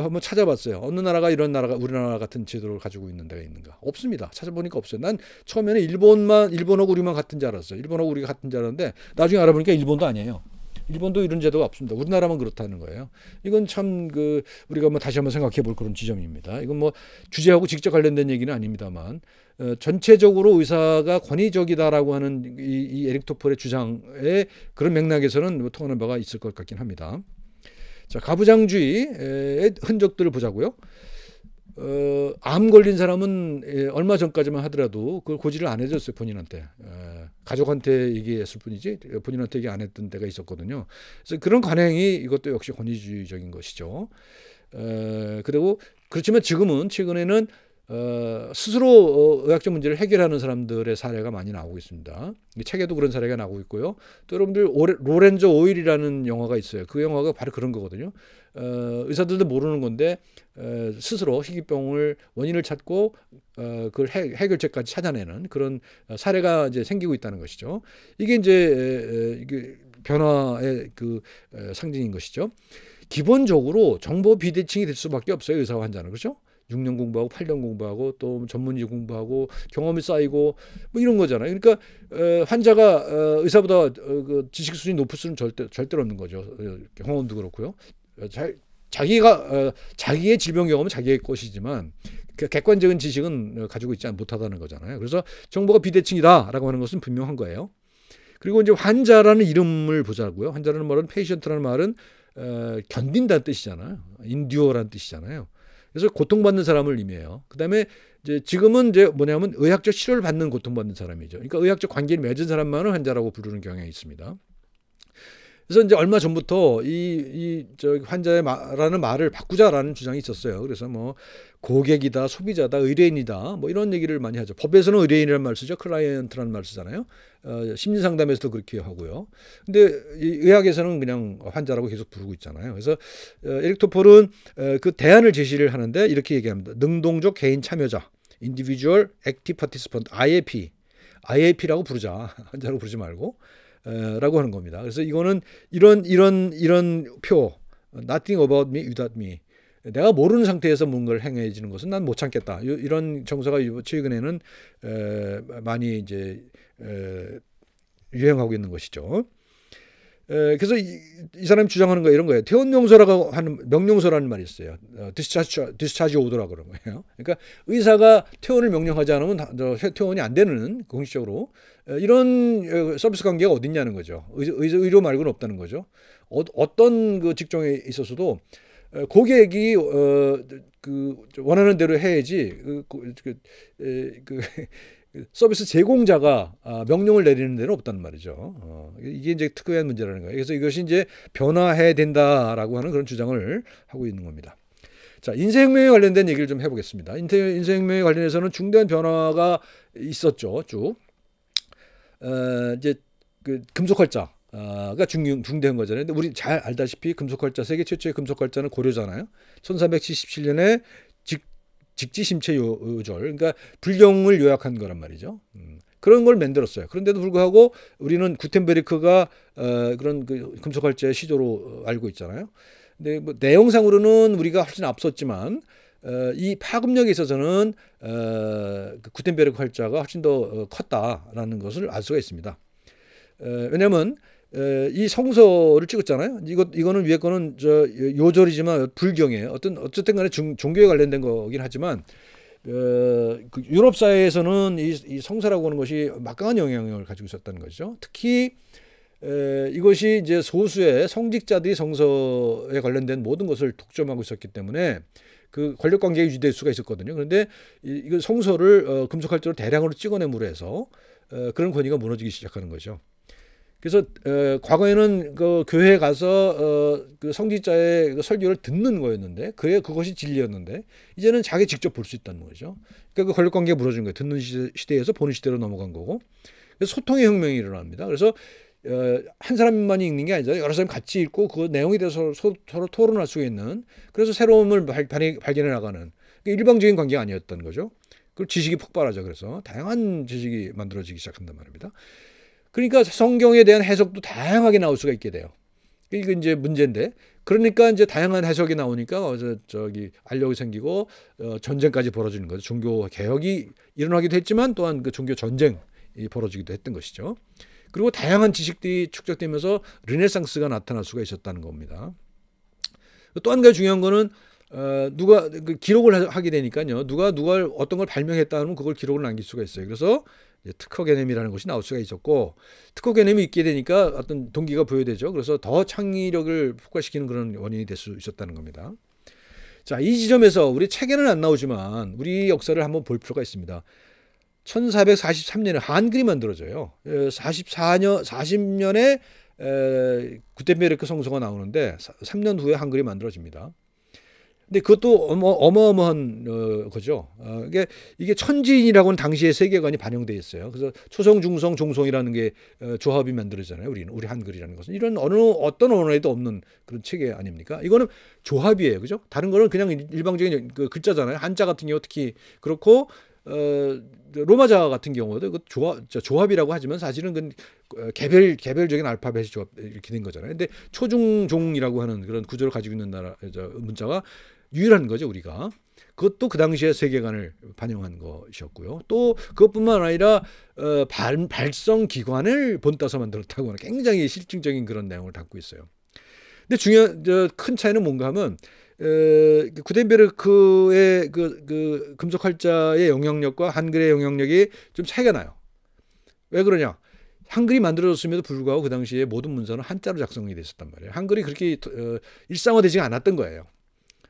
한번 찾아봤어요. 어느 나라가 이런 나라가 우리나라 같은 제도를 가지고 있는 데가 있는가? 없습니다. 찾아보니까 없어요. 난 처음에는 일본만 일본하고 우리만 같은 줄 알았어요. 일본하고 우리가 같은 줄 알았는데 나중에 알아보니까 일본도 아니에요. 일본도 이런 제도가 없습니다. 우리나라만 그렇다는 거예요. 이건 참 그 우리가 뭐 다시 한번 생각해 볼 그런 지점입니다. 이건 뭐 주제하고 직접 관련된 얘기는 아닙니다만 어, 전체적으로 의사가 권위적이다라고 하는 이, 이 에릭 토플의 주장의 그런 맥락에서는 뭐 통하는 바가 있을 것 같긴 합니다. 자, 가부장주의의 흔적들을 보자고요. 어, 암 걸린 사람은 예, 얼마 전까지만 하더라도 그걸 고지를 안 해줬어요 본인한테 예, 가족한테 얘기했을 뿐이지 본인한테 얘기 안 했던 데가 있었거든요. 그래서 그런 관행이 이것도 역시 권위주의적인 것이죠. 에, 어, 그리고 그렇지만 지금은 최근에는 어, 스스로 어, 의학적 문제를 해결하는 사람들의 사례가 많이 나오고 있습니다. 책에도 그런 사례가 나오고 있고요. 또 여러분들 오레, 로렌조 오일이라는 영화가 있어요. 그 영화가 바로 그런 거거든요. 어, 의사들도 모르는 건데 어, 스스로 희귀병을 원인을 찾고 어, 그걸 해, 결책까지 찾아내는 그런 사례가 이제 생기고 있다는 것이죠. 이게 이제 에, 이게 변화의 그 에, 상징인 것이죠. 기본적으로 정보 비대칭이 될 수밖에 없어요. 의사와 환자는 그렇죠. 6년 공부하고 8년 공부하고 또 전문직 공부하고 경험이 쌓이고 뭐 이런 거잖아요. 그러니까 어, 환자가 어, 의사보다 어, 그 지식 수준이 높을 수는 절대 절대로 없는 거죠. 경험도 어, 그렇고요. 어, 자기가 어, 자기의 질병 경험은 자기의 것이지만 그 객관적인 지식은 어, 가지고 있지 못하다는 거잖아요. 그래서 정보가 비대칭이다라고 하는 것은 분명한 거예요. 그리고 이제 환자라는 이름을 보자고요. 환자라는 말은 페이션트라는 말은 어, 견딘다는 뜻이잖아요. 인듀어라는 뜻이잖아요. 그래서 고통받는 사람을 의미해요. 그다음에 이제 지금은 이제 뭐냐면 의학적 치료를 받는 고통받는 사람이죠. 그러니까 의학적 관계를 맺은 사람만을 환자라고 부르는 경향이 있습니다. 그래서 이제 얼마 전부터 이, 이저 환자의 말하는 말을 바꾸자라는 주장이 있었어요. 그래서 뭐 고객이다, 소비자다, 의뢰인이다, 뭐 이런 얘기를 많이 하죠. 법에서는 의뢰인이라는 말 쓰죠. 클라이언트라는 말 쓰잖아요. 어, 심리 상담에서도 그렇게 하고요. 근데 이 의학에서는 그냥 환자라고 계속 부르고 있잖아요. 그래서 어, 에릭토폴은 어, 그 대안을 제시를 하는데 이렇게 얘기합니다. 능동적 개인 참여자, individual active participant, IAP. IAP라고 부르자. 환자로 부르지 말고. 라고 하는 겁니다. 그래서 이거는 이런 이런 이런 표 nothing about me without me 내가 모르는 상태에서 뭔가를 행해지는 것은 난 못 참겠다. 이런 정서가 최근에는 많이 이제 유행하고 있는 것이죠. 에, 그래서 이, 이, 사람이 주장하는 거 이런 거예요. 퇴원 명서라고 하는 명령서라는 말이 있어요. 어, 디스차지 디스차지 오더라 그런 거예요. 그러니까 의사가 퇴원을 명령하지 않으면 다, 퇴원이 안 되는 공식적으로 에, 이런 어, 서비스 관계가 어딨냐는 거죠. 의, 의, 의료 말고는 없다는 거죠. 어, 떤그 직종에 있어서도 에, 어, 고객이 그 어, 그 원하는 대로 해야지 그, 그, 그, 에, 그 서비스 제공자가 아, 명령을 내리는 데는 없단 말이죠. 어, 이게 이제 특별한 문제라는 거예요. 그래서 이것이 이제 변화해야 된다라고 하는 그런 주장을 하고 있는 겁니다. 자, 인생명에 관련된 얘기를 좀 해보겠습니다. 인생명에 관련해서는 중대한 변화가 있었죠. 쭉 어, 이제 그 금속활자 아가 중, 중대한 거잖아요. 근데 우리 잘 알다시피 금속활자 세계 최초의 금속활자는 고려잖아요. 1377년에 직지심체 요절, 그러니까 불경을 요약한 거란 말이죠. 음. 그런 걸 만들었어요. 그런데도 불구하고 우리는 구텐베르크가 어, 그런 그금속활제 시조로 알고 있잖아요. 근데 뭐 내용상으로는 우리가 훨씬 앞섰지만 어, 이 파급력에 있어서는 어, 그 구텐베르크 활자가 훨씬 더 어, 컸다라는 것을 알 수가 있습니다. 어, 왜냐하면 에, 이 성서를 찍었잖아요. 이거 이거는 위에 거는 저 요절이지만 불경에 어떤 어쨌든 간에 중, 종교에 관련된 거긴 하지만 어, 그 유럽 사회에서는 이, 이, 성서라고 하는 것이 막강한 영향을 력 가지고 있었다는 거죠 특히 에, 이것이 이제 소수의 성직자들이 성서에 관련된 모든 것을 독점하고 있었기 때문에 그 권력 관계에 유지될 수가 있었거든요. 그런데 이, 이거 성서를 어, 금속활주로 대량으로 찍어내므로 해서 어, 그런 권위가 무너지기 시작하는 거죠. 그래서 어, 과거에는 그 교회에 가서 어, 그 성직자의 그 설교를 듣는 거였는데 그에 그것이 진리였는데 이제는 자기 직접 볼 수 있다는 거죠. 그러니까 그 권력 관계가 무진 거예요. 듣는 시대, 에서 보는 시대로 넘어간 거고. 그래서 소통의 혁명이 일어납니다. 그래서 어, 한 사람만이 읽는 게 아니라 여러 사람 같이 읽고 그 내용에 대해서 서 서로 토론할 수 있는 그래서 새로움을 발, 발견해 나가는 그러니까 일방적인 관계가 아니었던 거죠. 그리고 지식이 폭발하죠. 그래서 다양한 지식이 만들어지기 시작한단 말입니다. 그러니까 성경에 대한 해석도 다양하게 나올 수가 있게 돼요. 이게 이제 문제인데 그러니까 이제 다양한 해석이 나오니까 어서 저기 알력이 생기고 어, 전쟁까지 벌어지는 거죠. 종교 개혁이 일어나기도 했지만 또한 그 종교 전쟁이 벌어지기도 했던 것이죠. 그리고 다양한 지식들이 축적되면서 르네상스가 나타날 수가 있었다는 겁니다. 또 한 가지 중요한 거는 어, 누가 그 기록을 하게 되니까요. 누가 누가 어떤 걸 발명했다면 그걸 기록을 남길 수가 있어요. 그래서 특허 개념이라는 것이 나올 수가 있었고 특허 개념이 있게 되니까 어떤 동기가 부여되죠. 그래서 더 창의력을 폭발시키는 그런 원인이 될 수 있었다는 겁니다. 자, 이 지점에서 우리 책에는 안 나오지만 우리 역사를 한번 볼 필요가 있습니다. 1443년에 한글이 만들어져요. 44년 40년에 구텐베르크 성서가 나오는데 3년 후에 한글이 만들어집니다. 근데 그것도 어마, 어마한 어, 거죠. 어, 이게, 이게 천지인이라고는 당시의 세계관이 반영돼 있어요. 그래서 초성, 중성, 종성이라는 게 어, 조합이 만들어지잖아요. 우리는 우리 한글이라는 것은 이런 어느 어떤 언어에도 없는 그런 체계 아닙니까? 이거는 조합이에요, 그죠? 다른 거는 그냥 일방적인 그 글자잖아요. 한자 같은 경우 특히 그렇고 어, 로마자 같은 경우도 그 조합, 조합이라고 하지만 사실은 그 어, 개별 개별적인 알파벳이 조합 이렇게 된 거잖아요. 근데 초중종이라고 하는 그런 구조를 가지고 있는 나라 문자가 유일한 거죠 우리가. 그것도 그 당시의 세계관을 반영한 것이었고요. 또 그것뿐만 아니라 어, 발, 발성 기관을 본따서 만들었다고 하는 굉장히 실증적인 그런 내용을 담고 있어요. 근데 중요한 저, 큰 차이는 뭔가 하면 에, 어, 그 구덴베르크의 그, 그 금속활자의 영향력과 한글의 영향력이 좀 차이가 나요. 왜 그러냐? 한글이 만들어졌음에도 불구하고 그 당시에 모든 문서는 한자로 작성이 됐었단 말이에요. 한글이 그렇게 어, 일상화되지 않았던 거예요.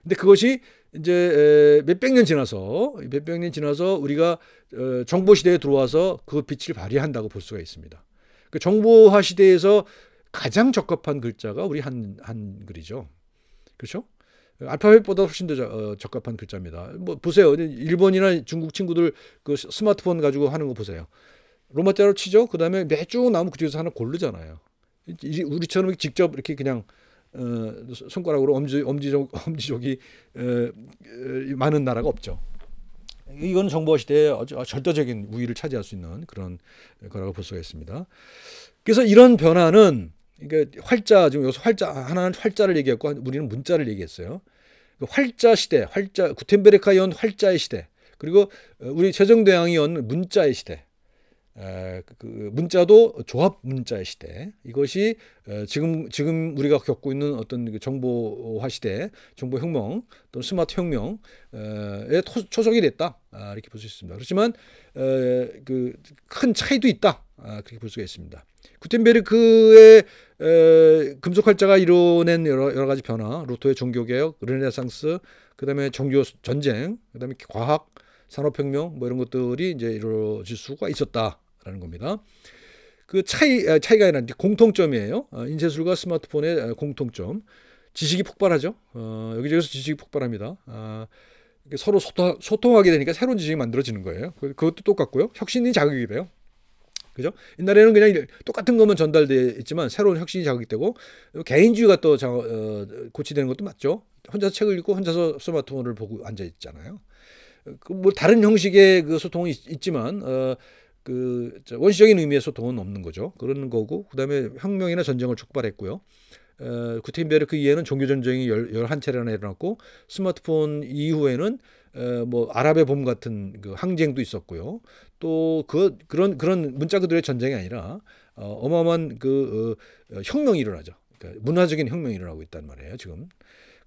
근데 그것이 이제 몇백 년 지나서 몇백 년 지나서 우리가 어, 정보 시대에 들어와서 그 빛을 발휘한다고 볼 수가 있습니다. 그 정보화 시대에서 가장 적합한 글자가 우리 한 한글이죠. 그렇죠? 알파벳보다 훨씬 더 어, 적합한 글자입니다. 뭐 보세요. 일본이나 중국 친구들 그 스마트폰 가지고 하는 거 보세요. 로마자로 치죠. 그다음에 매주 나무 그중에서 하나 고르잖아요. 우리처럼 직접 이렇게 그냥 어, 손가락으로 엄지 엄지족 엄지족이 어, 어, 많은 나라가 없죠. 이건 정보화 시대의 절대적인 우위를 차지할 수 있는 그런 거라고 볼 수가 있습니다. 그래서 이런 변화는 그러 그러니까 활자 지금 여기서 활자 하나는 활자를 얘기했고 우리는 문자를 얘기했어요. 그 활자 시대, 활자 구텐베르크가 연 활자의 시대, 그리고 우리 세종대왕이 연 문자의 시대. 그, 그 문자도 조합 문자의 시대 이것이 지금 지금 우리가 겪고 있는 어떤 그 정보화 시대 정보 혁명 또는 스마트 혁명에 초석이 됐다 아, 이렇게 볼 수 있습니다 그렇지만 그큰 차이도 있다 아, 그렇게 볼 수가 있습니다 구텐베르크의 금속활자가 이뤄낸 여러, 여러 가지 변화 루토의 종교개혁 르네상스 그다음에 종교 전쟁 그다음에 과학 산업혁명 뭐 이런 것들이 이제 이루어질 수가 있었다. 라는 겁니다. 그 차이, 아, 차이가 아니라 공통점이에요. 아, 인쇄술과 스마트폰의 아, 공통점. 지식이 폭발하죠. 어, 여기저기서 지식이 폭발합니다. 아, 서로 소통, 하게 되니까 새로운 지식이 만들어지는 거예요. 그, 것도 똑같고요. 혁신이 자극이 돼요. 그죠? 옛날에는 그냥 똑같은 것만 전달돼 있지만 새로운 혁신이 자극이 되고 개인주의가 또 자, 어, 고치되는 것도 맞죠. 혼자서 책을 읽고 혼자서 스마트폰을 보고 앉아 있잖아요. 그뭐 다른 형식의 그 소통이 있, 지만 어, 그 원시적인 의미에서 동은 없는 거죠. 그런 거고 그다음에 혁명이나 전쟁을 촉발했고요. 어, 구텐베르크 그 이에는 종교 전쟁이 열, 열 차례나 일어났고 스마트폰 이후에는 어, 뭐 아랍의 봄 같은 그 항쟁도 있었고요. 또그 그런 그런 문자 그들의 전쟁이 아니라 어, 어마어마한 그 어, 어, 혁명이 일어나죠. 그러니까 문화적인 혁명이 일어나고 있단 말이에요, 지금.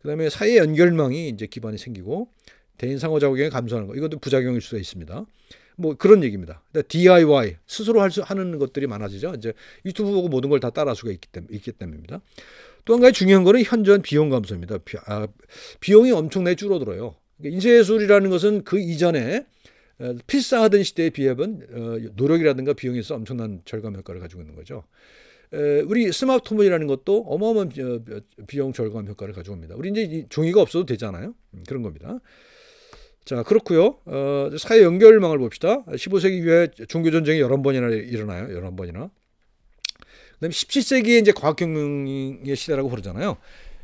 그다음에 사회 연결망이 이제 기반이 생기고 대인 상호 작용에 감소하는 거. 이것도 부작용일 수가 있습니다. 뭐 그런 얘기입니다. 그러 그러니까 DIY 스스로 할 수 하는 것들이 많아지죠. 이제 유튜브 보고 모든 걸 다 따라할 수가 있기, 때문, 있기 때문입니다. 또 한 가지 중요한 거는 현저한 비용 감소입니다. 비, 아, 비용이 엄청나게 줄어들어요. 그러니까 인쇄술이라는 것은 그 이전에 어, 필사하던 시대에 비하면 어, 노력이라든가 비용에서 엄청난 절감 효과를 가지고 있는 거죠. 우리 스마트폰이라는 것도 어마어마한 어, 비용 절감 효과를 가져옵니다. 우리 이제 종이가 없어도 되잖아요. 음, 그런 겁니다. 자, 그렇고요. 어, 사회 연결망을 봅시다. 15세기 이후에 종교 전쟁이 여러 번이나 일어나요. 여러 번이나. 그다음에 17세기에 이제 과학 혁명의 시대라고 부르잖아요.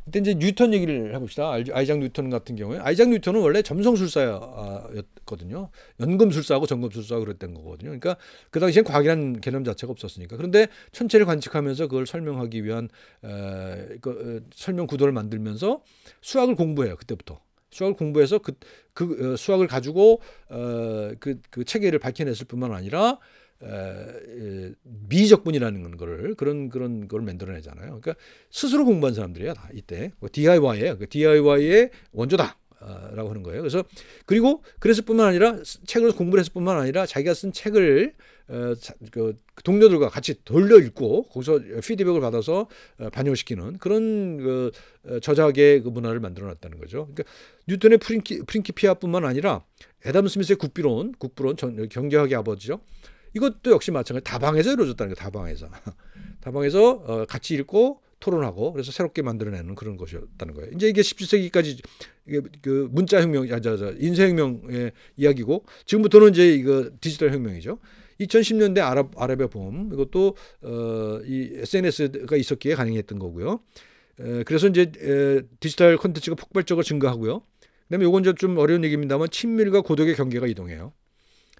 이때 이제 뉴턴 얘기를 해봅시다. 아이작 뉴턴 같은 경우에 아이작 뉴턴은 원래 점성술사였거든요. 연금술사하고 점검술사가 그랬던 거거든요. 그러니까 그 당시엔 과학이라는 개념 자체가 없었으니까. 그런데 천체를 관측하면서 그걸 설명하기 위한 에, 그, 어, 설명 구도를 만들면서 수학을 공부해요. 그때부터. 수학을 공부해서 그, 그 어, 수학을 가지고 어, 그, 그 체계를 밝혀냈을 뿐만 아니라 에, 미적분이라는 거를 그런 그런 걸 만들어내잖아요. 그러니까 스스로 공부한 사람들이야 다 이때 DIY에 그 DIY의 그 원조다. 어, 라고 하는 거예요. 그래서 그리고 그래서 뿐만 아니라 책을 공부를 해서 뿐만 아니라 자기가 쓴 책을 어, 그, 그 동료들과 같이 돌려 읽고 거기서 피드백을 받아서 어, 반영시키는 그런 그 어, 저작의 그 문화를 만들어 놨다는 거죠. 그러니까 뉴턴의 프린키, 프린키피아뿐만 아니라 에담 스미스의 국비론, 국부론 경제학의 아버지죠. 이것도 역시 마찬가지 로 다방에서 이루어졌다는 게 다방에서 다방에서 같이 읽고 토론하고 그래서 새롭게 만들어내는 그런 것이었다는 거예요. 이제 이게 17세기까지 이게 그 문자 혁명, 아, 저, 저, 인쇄 혁명의 이야기고 지금부터는 이제 이거 디지털 혁명이죠. 2010년대 아랍 아랍의 봄 이것도 어, 이 SNS가 있었기에 가능했던 거고요. 에, 그래서 이제 에, 디지털 콘텐츠가 폭발적으로 증가하고요. 그다음에 요건 좀 어려운 얘기입니다만 친밀과 고독의 경계가 이동해요.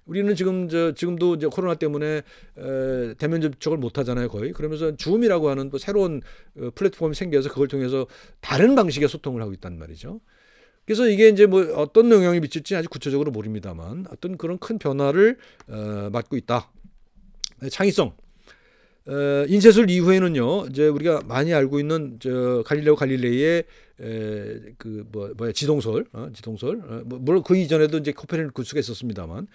우리는 지금 저 지금도 이제 코로나 때문에 에, 대면 접촉을 못 하잖아요 거의 그러면서 줌이라고 하는 또 새로운 어, 플랫폼이 생겨서 그걸 통해서 다른 방식의 소통을 하고 있단 말이죠. 그래서 이게 이제 뭐 어떤 영향이 미칠지 아직 구체적으로 모릅니다만 어떤 그런 큰 변화를 어, 맞고 있다. 네, 창의성. 어, 인쇄술 이후에는요, 이제 우리가 많이 알고 있는 저 갈릴레오 갈릴레이의 그뭐 뭐야 지동설, 어, 지동설, 어, 뭐, 물론 그 이전에도 이제 코페르니쿠스가 있었습니다만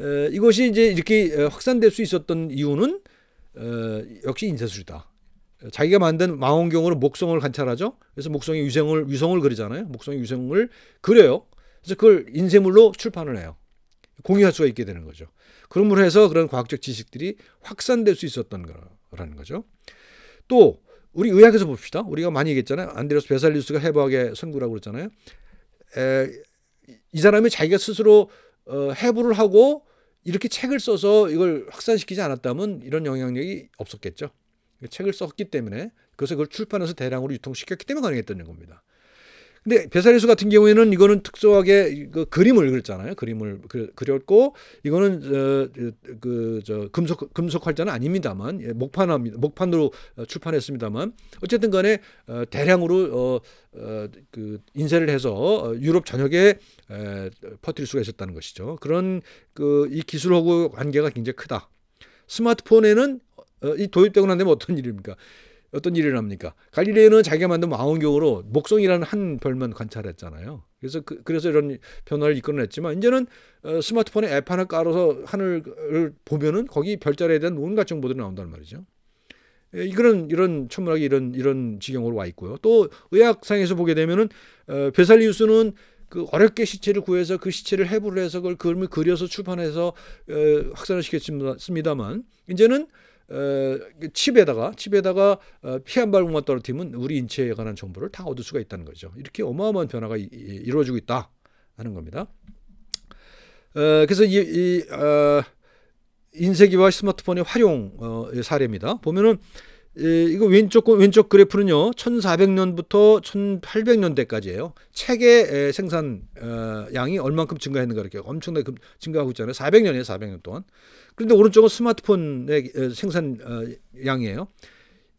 에, 이것이 이제 이렇게 어, 확산될 수 있었던 이유는 에, 어, 역시 인쇄술이다. 자기가 만든 망원경으로 목성을 관찰하죠. 그래서 목성의 위성을 유성을 그리잖아요. 목성의 위성을 그려요. 그래서 그걸 인쇄물로 출판을 해요. 공유할 수가 있게 되는 거죠. 그러므로 해서 그런 과학적 지식들이 확산될 수 있었던 거라는 거죠. 또 우리 의학에서 봅시다. 우리가 많이 얘기했잖아요. 안드레스 베살리우스가 해부학의 선구라고 그랬잖아요. 에, 이 사람이 자기가 스스로 어, 해부를 하고 이렇게 책을 써서 이걸 확산시키지 않았다면 이런 영향력이 없었겠죠. 그러니까 책을 썼기 때문에 그래서 그걸 출판해서 대량으로 유통시켰기 때문에 가능했던 겁니다. 근데 베사리스 같은 경우에는 이거는 특수하게 그 그림을 그렸잖아요. 그림을 그, 그렸고 이거는 그저 그, 금속 금속 활자는 아닙니다만 예, 목판합니다. 목판으로 어, 출판했습니다만 어쨌든 간에 어, 대량으로 어그 어, 인쇄를 해서 유럽 전역에 퍼뜨릴 수가 있었다는 것이죠. 그런 그 이 기술하고 관계가 굉장히 크다. 스마트폰에는 어, 이 도입되고 난 다음에 어떤 일입니까? 어떤 일이 일어납니까? 갈릴레오는 자기가 만든 망원경으로 목성이라는 한 별만 관찰했잖아요. 그래서 그, 래서 이런 변화를 이끌어냈지만 이제는 어, 스마트폰에 앱 하나 깔아서 하늘을 보면은 거기 별자리에 대한 온갖 정보들이 나온단 말이죠. 예, 이런 이런 천문학이 이런 이런 지경으로 와 있고요. 또 의학상에서 보게 되면은 어, 베살리우스는 그 어렵게 시체를 구해서 그 시체를 해부를 해서 그걸 그림을 그려서 출판해서 어, 확산을 시켰습니다만 이제는 어, 그 칩에다가 칩에다가 어, 피한 발짝만 떨어뜨리면 우리 인체에 관한 정보를 다 얻을 수가 있다는 거죠. 이렇게 어마어마한 변화가 이, 루어지고 있다 하는 겁니다. 어, 그래서 이, 이 어, 인쇄기와 스마트폰의 활용 사례입니다. 보면은 에, 예, 이거 왼쪽 왼쪽 그래프는요. 1400년부터 1800년대까지예요. 책의 생산 어, 양이 얼만큼 증가했는가 이렇게 엄청나게 금, 증가하고 있잖아요. 400년이에요. 400년 동안. 그런데 오른쪽은 스마트폰의 에, 생산 어, 양이에요.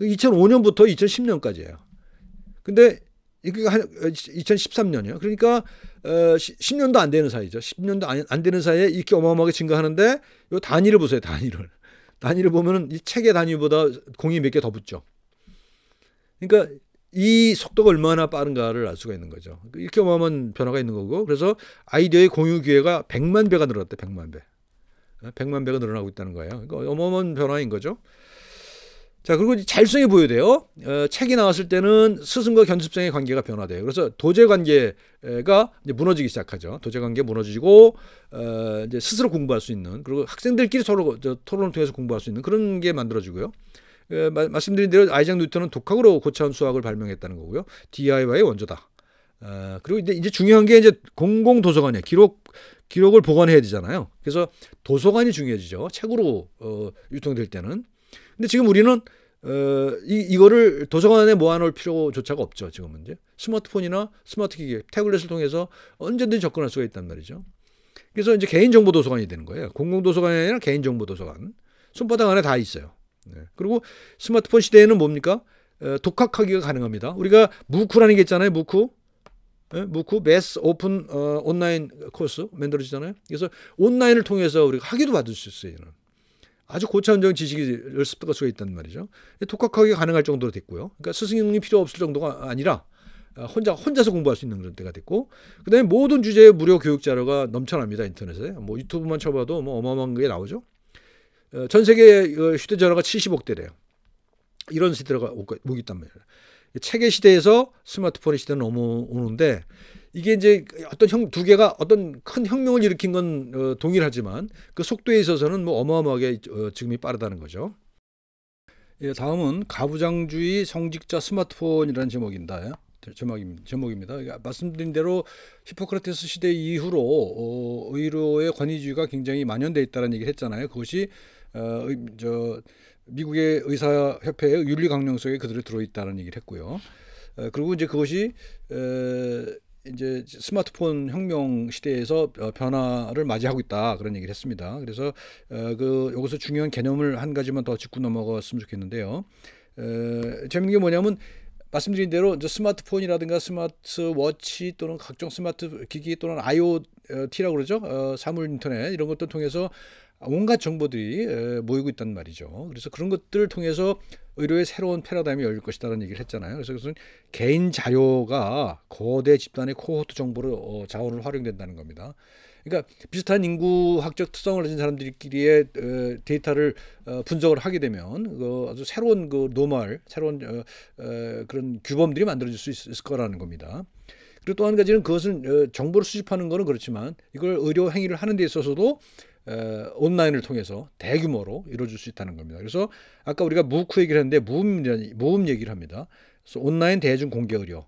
2005년부터 2010년까지예요. 근데 이게 한 2013년이요. 어, 그러니까 어, 10년도 안 되는 사이죠. 10년도 안, 안 되는 사이에 이렇게 어마어마하게 증가하는데 이 단위를 보세요. 단위를. 단위를 보면은 이 책의 단위보다 공이 몇 개 더 붙죠. 그러니까 이 속도가 얼마나 빠른가를 알 수가 있는 거죠. 이렇게 어마 변화가 있는 거고 그래서 아이디어의 공유 기회가 100만 배가 늘어대 100만 배. 100만 배가 늘어나고 있다는 거예요. 그러니까 어마어마한 변화인 거죠. 자, 그리고 자율성이 보여돼요. 어, 책이 나왔을 때는 스승과 견습생의 관계가 변화돼요. 그래서 도제 관계가 이제 무너지기 시작하죠. 도제 관계 무너지고 어, 이제 스스로 공부할 수 있는 그리고 학생들끼리 서로 저, 토론을 통해서 공부할 수 있는 그런 게 만들어지고요. 에, 예, 마, 말씀드린 대로 아이작 뉴턴은 독학으로 고차원 수학을 발명했다는 거고요. DIY의 원조다. 어, 그리고 이제, 이제 중요한 게 이제 공공 도서관이에 기록 기록을 보관해야 되잖아요. 그래서 도서관이 중요해지죠. 책으로 어, 유통될 때는. 근데 지금 우리는 어, 이, 이거를 도서관에 모아놓을 필요조차가 없죠. 지금문제 스마트폰이나 스마트 기기, 태블릿을 통해서 언제든지 접근할 수가 있단 말이죠. 그래서 이제 개인정보 도서관이 되는 거예요. 공공도서관이 아니라 개인정보 도서관. 손바닥 안에 다 있어요. 네. 그리고 스마트폰 시대에는 뭡니까? 에, 어, 독학하기가 가능합니다. 우리가 무쿠라는 게 있잖아요. 무쿠. 예? 무쿠 매스 오픈 어, 온라인 코스 만들어지잖아요. 그래서 온라인을 통해서 우리가 학위도 받을 수 있어요. 이런. 아주 고차원적인 지식을 습득할 수가 있단 말이죠. 독학하기 가능할 정도로 됐고요. 그러니까 스승님 필요 없을 정도가 아니라 어, 혼자 혼자서 공부할 수 있는 그런 때가 됐고 그다음에 모든 주제의 무료 교육 자료가 넘쳐납니다 인터넷에 뭐 유튜브만 쳐봐도 뭐 어마어마한 게 나오죠. 어, 전 세계 그 휴대전화가 70억 대래요. 이런 시대가 오고 있단 말이에요. 체계 시대에서 스마트폰의 시대는 오는데 이게 이제 어떤 형 두 개가 어떤 큰 혁명을 일으킨 건 어, 동일하지만 그 속도에 있어서는 뭐 어마어마하게 어, 지금이 빠르다는 거죠. 예, 다음은 가부장주의 성직자 스마트폰이라는 제목입니다. 예, 제목입니다. 그러니까 말씀드린 대로 히포크라테스 시대 이후로 어, 의료의 권위주의가 굉장히 만연돼 있다는 얘기를 했잖아요. 그것이 어, 저 미국의 의사협회의 윤리 강령속에 그대로 들어있다는 얘기를 했고요. 어, 그리고 이제 그것이 어, 이제 스마트폰 혁명 시대에서 어, 변화를 맞이하고 있다 그런 얘기를 했습니다. 그래서 그 여기서 중요한 개념을 한 가지만 더 짚고 넘어갔으면 좋겠는데요. 재밌는 게 뭐냐면 말씀드린 대로 이제 스마트폰이라든가 스마트워치 또는 각종 스마트 기기 또는 IoT라고 그러죠. 사물 인터넷 이런 것들 통해서 온갖 정보들이 모이고 있단 말이죠. 그래서 그런 것들을 통해서 의료의 새로운 패러다임이 열릴 것이라는 얘기를 했잖아요. 그래서 그것은 개인 자료가 거대 집단의 코호트 정보로 어, 자원을 활용된다는 겁니다. 그러니까 비슷한 인구학적 특성을 가진 사람들끼리의 데이터를 어, 분석을 하게 되면 그 아주 새로운 그 노멀, 새로운 어, 그런 규범들이 만들어질 수 있을 거라는 겁니다. 그리고 또 한 가지는 그것은 정보를 수집하는 것은 그렇지만 이걸 의료 행위를 하는 데 있어서도 어, 온라인을 통해서 대규모로 이루어질 수 있다는 겁니다. 그래서 아까 우리가 무크 얘기를 했는데 무음, 무음 얘기를 합니다. 그래서 온라인 대중 공개 의료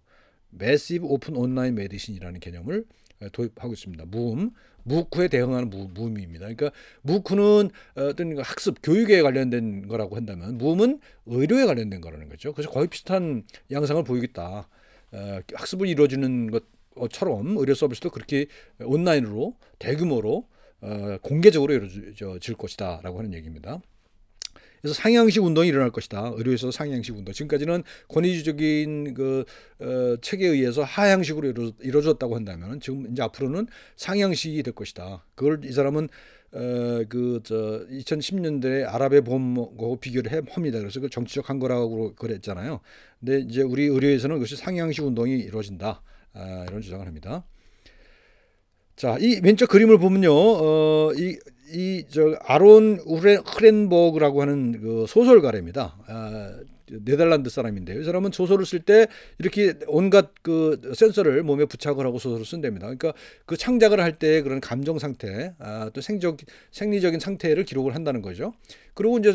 매시브 오픈 온라인 메디신이라는 개념을 어, 도입하고 있습니다. 무음 무크에 대응하는 무, 무음입니다. 그러니까 무크는 어떤 학습 교육에 관련된 거라고 한다면 무음은 의료에 관련된 거라는 거죠. 그래서 거의 비슷한 양상을 보이겠다. 어, 학습을 이루어지는 것처럼 의료 서비스도 그렇게 온라인으로 대규모로 어, 공개적으로 이루어질 것이다라고 하는 얘기입니다. 그래서 상향식 운동이 일어날 것이다. 의료에서 상향식 운동. 지금까지는 권위주적인 그 어, 책에 의해서 하향식으로 이루, 이루어졌다고 한다면 지금 이제 앞으로는 상향식이 될 것이다. 그걸 이 사람은 어, 그저 2010년대 아랍의 봄하 비교를 해 합니다. 그래서 그 정치적 한 거라고 그랬잖아요. 근데 이제 우리 의료에서는 그것이 상향식 운동이 이루어진다. 아, 이런 주장을 합니다. 자, 이 왼쪽 그림을 보면요. 어, 이 이 저 아론 우렌 크렌버그라고 하는 그 소설가랍니다. 아, 네덜란드 사람인데요. 이 사람은 소설을 쓸 때 이렇게 온갖 그 센서를 몸에 부착을 하고 소설을 쓴답니다. 그러니까 그 창작을 할때 그런 감정 상태, 아, 또 생적, 생리적인 상태를 기록을 한다는 거죠. 그리고 이제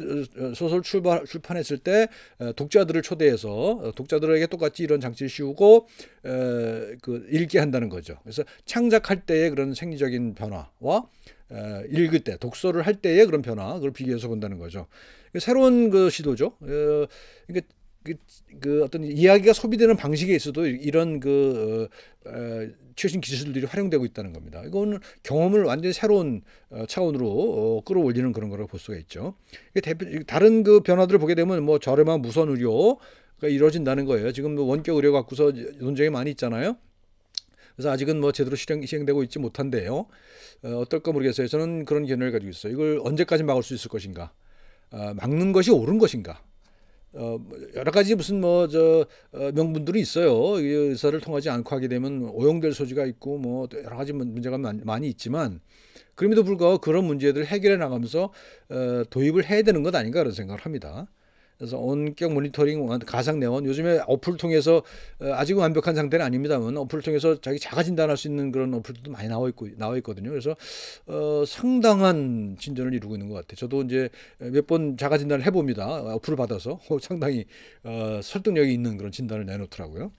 소설 출발, 출판했을 때 어, 독자들을 초대해서 어, 독자들에게 똑같이 이런 장치를 씌우고 에, 어, 그 읽게 한다는 거죠. 그래서 창작할 때의 그런 생리적인 변화와 에, 읽을 때, 독서를 할 때의 그런 변화, 그걸 비교해서 본다는 거죠. 새로운 그 시도죠. 어, 그러니까 그 그, 어떤 이야기가 소비되는 방식에 있어도 이런 그 어, 어, 최신 기술들이 활용되고 있다는 겁니다. 이거는 경험을 완전히 새로운 어, 차원으로 어, 끌어올리는 그런 거라고 볼 수가 있죠. 대표, 다른 그 변화들을 보게 되면 뭐 저렴한 무선 의료가 이루어진다는 거예요. 지금 뭐 원격 의료 갖고서 논쟁이 많이 있잖아요. 그래서 아직은 뭐 제대로 실행, 시행되고 있지 못한데요. 어, 떨까 모르겠어요. 저는 그런 견해를 가지고 있어요. 이걸 언제까지 막을 수 있을 것인가? 어, 막는 것이 옳은 것인가? 어, 여러 가지 무슨 뭐저 어, 명분들이 있어요. 의사를 통하지 않고 하게 되면 오용될 소지가 있고 뭐 여러 가지 문제가 많이 있지만 그럼에도 불구하고 그런 문제들을 해결해 나가면서 어, 도입을 해야 되는 것 아닌가 그런 생각을 합니다. 그래서 원격 모니터링 가상 내원 요즘에 어플 통해서 어, 아직은 완벽한 상태는 아닙니다만 어플 통해서 자기 자가 진단할 수 있는 그런 어플들도 많이 나와 있고 나와 있거든요. 그래서 어, 상당한 진전을 이루고 있는 것 같아요. 저도 이제 몇 번 자가 진단을 해봅니다. 어플을 받아서 상당히 어, 설득력이 있는 그런 진단을 내놓더라고요.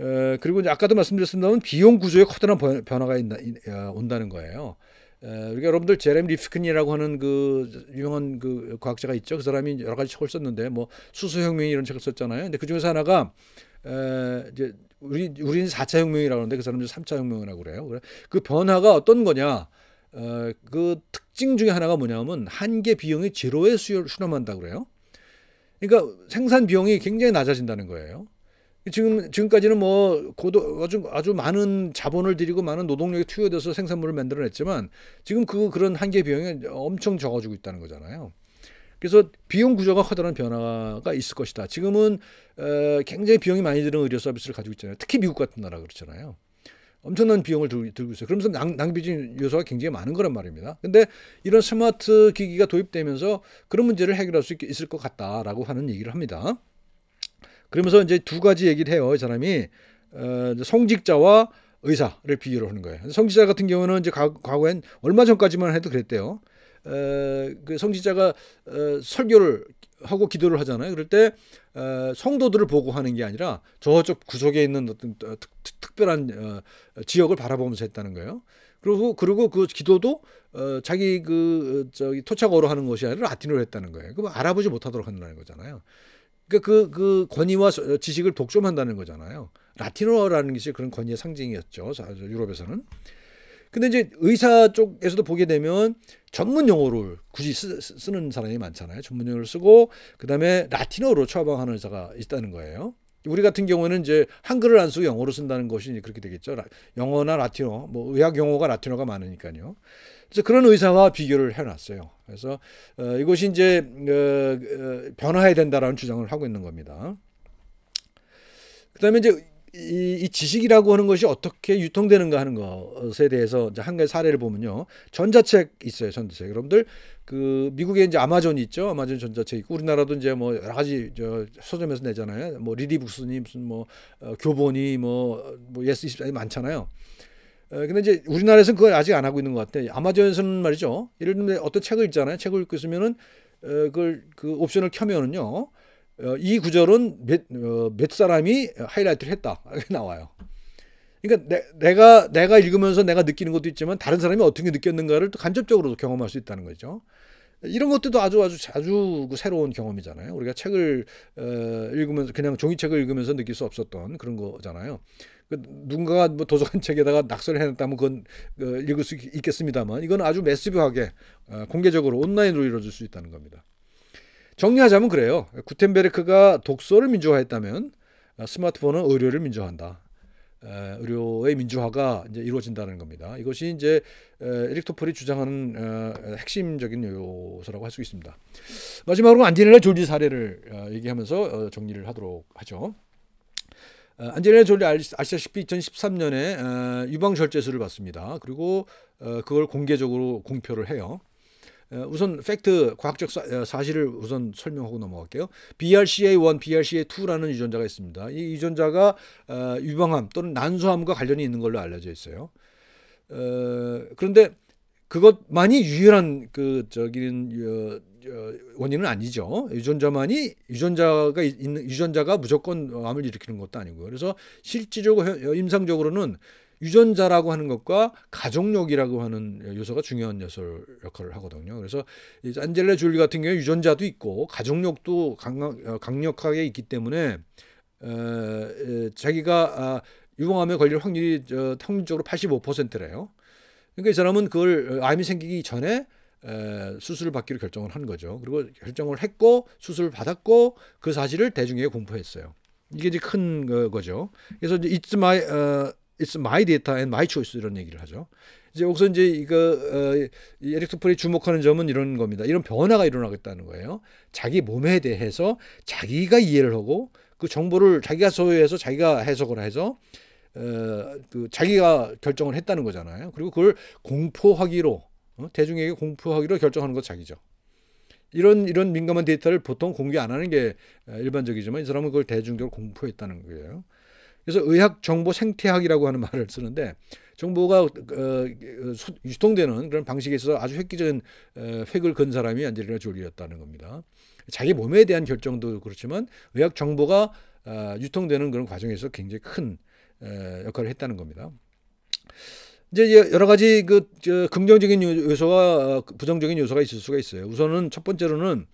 에, 어, 그리고 이제 아까도 말씀드렸습니다만 비용 구조에 커다란 변화가 있나, 어, 온다는 거예요. 우리가 여러분들 제레미 리프킨이라고 하는 그 유명한 그 과학자가 있죠. 그 사람이 여러 가지 책을 썼는데 뭐 수소혁명 이런 책을 썼잖아요. 근데 그 중에서 하나가 에, 이제 우리 우리는 4차 혁명이라고 하는데 그 사람들 3차 혁명이라고 그래요. 그 변화가 어떤 거냐? 어, 그 특징 중에 하나가 뭐냐면 한계 비용이 제로에 수렴한다 그래요. 그러니까 생산 비용이 굉장히 낮아진다는 거예요. 지금 지금까지는 뭐 고도 아주 아주 많은 자본을 들이고 많은 노동력이 투여돼서 생산물을 만들어냈지만 지금 그 그런 한계 비용이 엄청 적어지고 있다는 거잖아요. 그래서 비용 구조가 커다란 변화가 있을 것이다. 지금은 에, 어, 굉장히 비용이 많이 드는 의료 서비스를 가지고 있잖아요. 특히 미국 같은 나라 그렇잖아요. 엄청난 비용을 들, 들고 있어요. 그러면서 낭, 비적인 요소가 굉장히 많은 거란 말입니다. 근데 이런 스마트 기기가 도입되면서 그런 문제를 해결할 수 있, 있을 것 같다라고 하는 얘기를 합니다. 그러면서 이제 두 가지 얘기를 해요. 이 사람이 어, 성직자와 의사를 비교를 하는 거예요. 성직자 같은 경우는 이제 과거엔 얼마 전까지만 해도 그랬대요. 에, 어, 그 성직자가 에, 어, 설교를 하고 기도를 하잖아요. 그럴 때 에, 어, 성도들을 보고 하는 게 아니라 저쪽 구석에 있는 어떤 특, 특 별한 어, 지역을 바라보면서 했다는 거예요. 그리고 그리고 그 기도도 어, 자기 그 저기 토착어로 하는 것이 아니라 라틴어로 했다는 거예요. 그거 알아보지 못하도록 한다는 거잖아요. 그러니까 그, 그 권위와 지식을 독점한다는 거잖아요. 라틴어라는 것이 그런 권위의 상징이었죠. 유럽에서는. 근데 이제 의사 쪽에서도 보게 되면 전문 용어를 굳이 쓰, 쓰, 는 사람이 많잖아요. 전문 용어를 쓰고 그다음에 라틴어로 처방하는 의사가 있다는 거예요. 우리 같은 경우는 이제 한글을 안 쓰고 영어로 쓴다는 것이 그렇게 되겠죠. 영어나 라틴어, 뭐 의학 용어가 라틴어가 많으니까요. 그래서 그런 의사와 비교를 해놨어요. 그래서 어, 이것이 이제 어, 어, 변화해야 된다라는 주장을 하고 있는 겁니다. 그다음에 이제 이, 이, 지식이라고 하는 것이 어떻게 유통되는가 하는 것에 대해서 이제 한 가지 사례를 보면요. 전자책 있어요. 전자책. 여러분들 그 미국에 이제 아마존 있죠. 아마존 전자책 있고 우리나라도 이제 뭐 여러 가지 저 서점에서 내잖아요. 뭐 리디북스니 무슨 뭐 어, 교본이 뭐뭐 뭐 예스 24니 많잖아요. 어, 근데 이제 우리나라에서는 그걸 아직 안 하고 있는 것 같아요. 아마존에서는 말이죠. 예를 들면 어떤 책을 읽잖아요. 책을 읽고 있으면은 어, 그걸 그 옵션을 켜면은요. 어, 이 구절은 몇, 어, 몇 사람이 하이라이트를 했다. 이렇게 나와요. 그러니까 내, 내가 내가 읽으면서 내가 느끼는 것도 있지만 다른 사람이 어떻게 느꼈는가를 또 간접적으로 경험할 수 있다는 거죠. 이런 것들도 아주 아주 자주 그 새로운 경험이잖아요. 우리가 책을 어, 읽으면서 그냥 종이책을 읽으면서 느낄 수 없었던 그런 거잖아요. 그 누군가가 뭐 도서관 책에다가 낙서를 해놨다면 그건 어, 읽을 수 있겠습니다만 이건 아주 매스비하게 어, 공개적으로 온라인으로 이루어질 수 있다는 겁니다. 정리하자면 그래요. 구텐베르크가 독서를 민주화했다면 어, 스마트폰은 의료를 민주화한다. 의료의 민주화가 이제 이루어진다는 겁니다. 이것이 이제 에릭 토플이 주장하는 어, 핵심적인 요소라고 할 수 있습니다. 마지막으로 안젤리나 졸지 사례를 어, 얘기하면서 어, 정리를 하도록 하죠. 안젤리나 졸리 아시다시피 2013년에 유방절제술을 받습니다. 그리고 그걸 공개적으로 공표를 해요. 어, 우선 팩트 과학적 사, 어, 실을 우선 설명하고 넘어갈게요. BRCA1, BRCA2라는 유전자가 있습니다. 이 유전자가 어, 유방암 또는 난소암과 관련이 있는 걸로 알려져 있어요. 그런데 그것만이 유일한 그 저기는 원인은 아니죠. 유전자만이 유전자가 있는 유전자가 무조건 암을 일으키는 것도 아니고요. 그래서 실질적으로 임상적으로는 유전자라고 하는 것과 가족력이라고 하는 요소가 중요한 요소 역할을 하거든요. 그래서 안젤라 줄리 같은 경우에 유전자도 있고 가족력도 어, 강력, 하게 있기 때문에 에, 어, 에, 자기가 아, 유방암에 걸릴 확률이 저, 평균적으로 85%래요. 그러니까 이 사람은 그걸 어, 암이 생기기 전에 에, 수술을 받기로 결정을 한 거죠. 그리고 결정을 했고 수술을 받았고 그 사실을 대중에게 공포했어요. 이게 이제 큰 거죠. 그래서 이제 It's My it's my data and my choice 이런 얘기를 하죠. 이제 여기서 이제 이거 어, 에릭 토플이 주목하는 점은 이런 겁니다. 이런 변화가 일어나겠다는 거예요. 자기 몸에 대해서 자기가 이해를 하고 그 정보를 자기가 소유해서 자기가 해석을 해서 어, 그 자기가 결정을 했다는 거잖아요. 그리고 그걸 공포하기로 어? 대중에게 공포하기로 결정하는 것 자기죠. 이런 이런 민감한 데이터를 보통 공개 안 하는 게 어, 일반적이지만 이 사람은 그걸 대중적으로 공포했다는 거예요. 그래서 의학 정보 생태학이라고 하는 말을 쓰는데 정보가 어, 유통되는 그런 방식에 있어서 아주 획기적인 어, 획을 건 사람이 안젤리나 졸리였다는 겁니다. 자기 몸에 대한 결정도 그렇지만 의학 정보가 어, 유통되는 그런 과정에서 굉장히 큰 에, 어, 역할을 했다는 겁니다. 이제 여러 가지 그 긍정적인 요소와 어, 부정적인 요소가 있을 수가 있어요. 우선은 첫 번째로는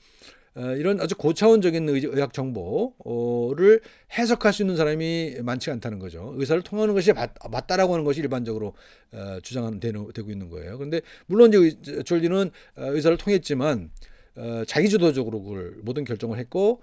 어, 이런 아주 고차원적인 의학 정보를 해석할 수 있는 사람이 많지 않다는 거죠. 의사를 통하는 것이 맞, 다라고 하는 것이 일반적으로 어, 주장되고 있는 거예요. 그런데 물론 이제 졸리는 어, 의사를 통했지만 자기주도적으로 그걸 모든 결정을 했고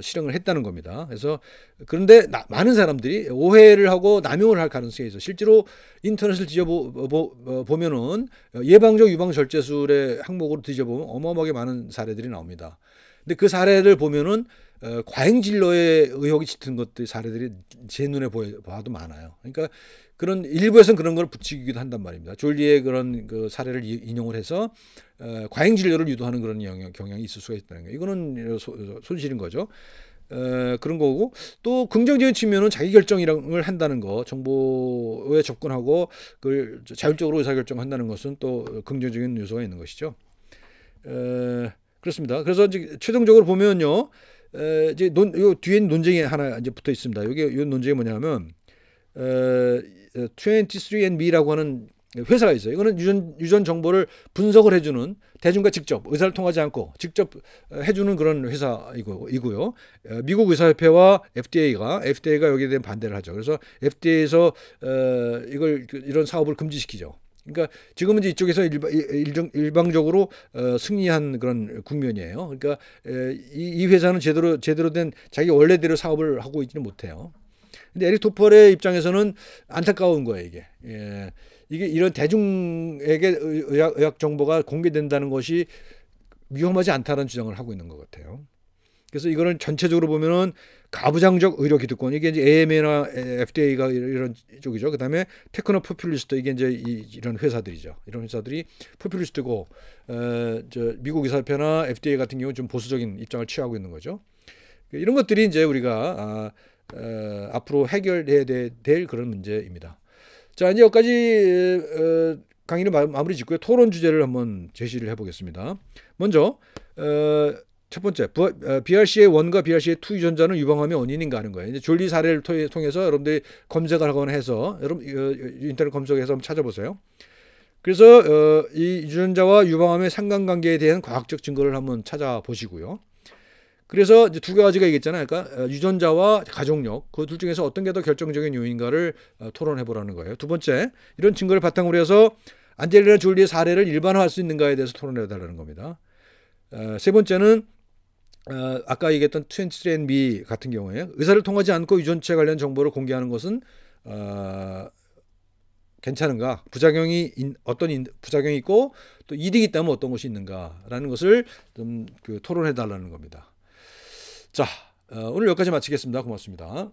실행을 했다는 겁니다. 그래서 그런데 나, 많은 사람들이 오해를 하고 남용을 할 가능성이 있어. 요 실제로 인터넷을 뒤져보면은 예방적 유방 절제술의 항목으로 뒤져보면 어마어마하게 많은 사례들이 나옵니다. 근데 그 사례를 보면은 어, 과잉 진로의 의혹이 짙은 것들 사례들이 제 눈에 보여, 봐도 많아요. 그러니까 그런 일부에서는 그런 걸 붙이기도 한단 말입니다. 졸리의 그런 그 사례를 인용을 해서 어, 과잉 진료를 유도하는 그런 영향, 경향이 있을 수가 있다는 거예요. 이거는 소, 손실인 거죠. 어, 그런 거고 또 긍정적인 측면은 자기 결정을 한다는 거 정보에 접근하고 그걸 자율적으로 의사결정한다는 것은 또 긍정적인 요소가 있는 것이죠. 어, 그렇습니다. 그래서 이제 최종적으로 보면요. 에, 이제 논, 요 뒤에 논쟁이 하나 이제 붙어 있습니다. 여게요 논쟁이 뭐냐면, 에, 23andMe라고 하는 회사가 있어요. 이거는 유전, 유전 정보를 분석을 해주는 대중과 직접 의사를 통하지 않고 직접 해주는 그런 회사이고, 이고요. 미국 의사협회와 FDA가, FDA가 여기에 대한 반대를 하죠. 그래서 FDA에서 어, 이걸, 그, 이런 사업을 금지시키죠. 그러니까 지금은 이제 이쪽에서 일바, 일방적으로 어, 승리한 그런 국면이에요. 그러니까 에, 이, 이 회사는 제대로 제대로 된 자기 원래대로 사업을 하고 있지는 못해요. 근데 에릭 토퍼의 입장에서는 안타까운 거예요 이게. 예. 이게 이런 대중에게 의학, 의학 정보가 공개된다는 것이 위험하지 않다는 주장을 하고 있는 것 같아요. 그래서 이거는 전체적으로 보면은 가부장적 의료 기득권 이게 이제 AMA나 FDA가 이런 쪽이죠. 그다음에 테크노 포퓰리스트 이게 이제 이, 런 회사들이죠. 이런 회사들이 포퓰리스트고 에, 어, 저 미국 의사협회나 FDA 같은 경우는 좀 보수적인 입장을 취하고 있는 거죠. 이런 것들이 이제 우리가 아, 어, 앞으로 해결해야 될, 될 그런 문제입니다. 자 이제 여기까지 어, 어 강의를 마, 무리 짓고요. 토론 주제를 한번 제시를 해보겠습니다. 먼저 어, 첫 번째, 어, BRCA 1과 BRCA 2 유전자는 유방암의 원인인가 하는 거예요. 이제 줄리 사례를 통해서 여러분들이 검색을 하거나 해서 여러분 어, 인터넷 검색해서 한번 찾아보세요. 그래서 어, 이 유전자와 유방암의 상관관계에 대한 과학적 증거를 한번 찾아보시고요. 그래서 이제 두 가지가 있겠잖아요. 그러니까 유전자와 가족력 그 둘 중에서 어떤 게 더 결정적인 요인가를 토론해 보라는 거예요. 두 번째, 이런 증거를 바탕으로 해서 안젤리나 줄리의 사례를 일반화할 수 있는가에 대해서 토론해 달라는 겁니다. 세 번째는 어, 아까 얘기했던 트렌치앤미 같은 경우에 의사를 통하지 않고 유전체 관련 정보를 공개하는 것은 어, 괜찮은가? 부작용이 인, 어떤 인, 부작용이 있고 또 이득이 있다면 어떤 것이 있는가라는 것을 좀그 토론해 달라는 겁니다. 자, 어, 오늘 여기까지 마치겠습니다. 고맙습니다.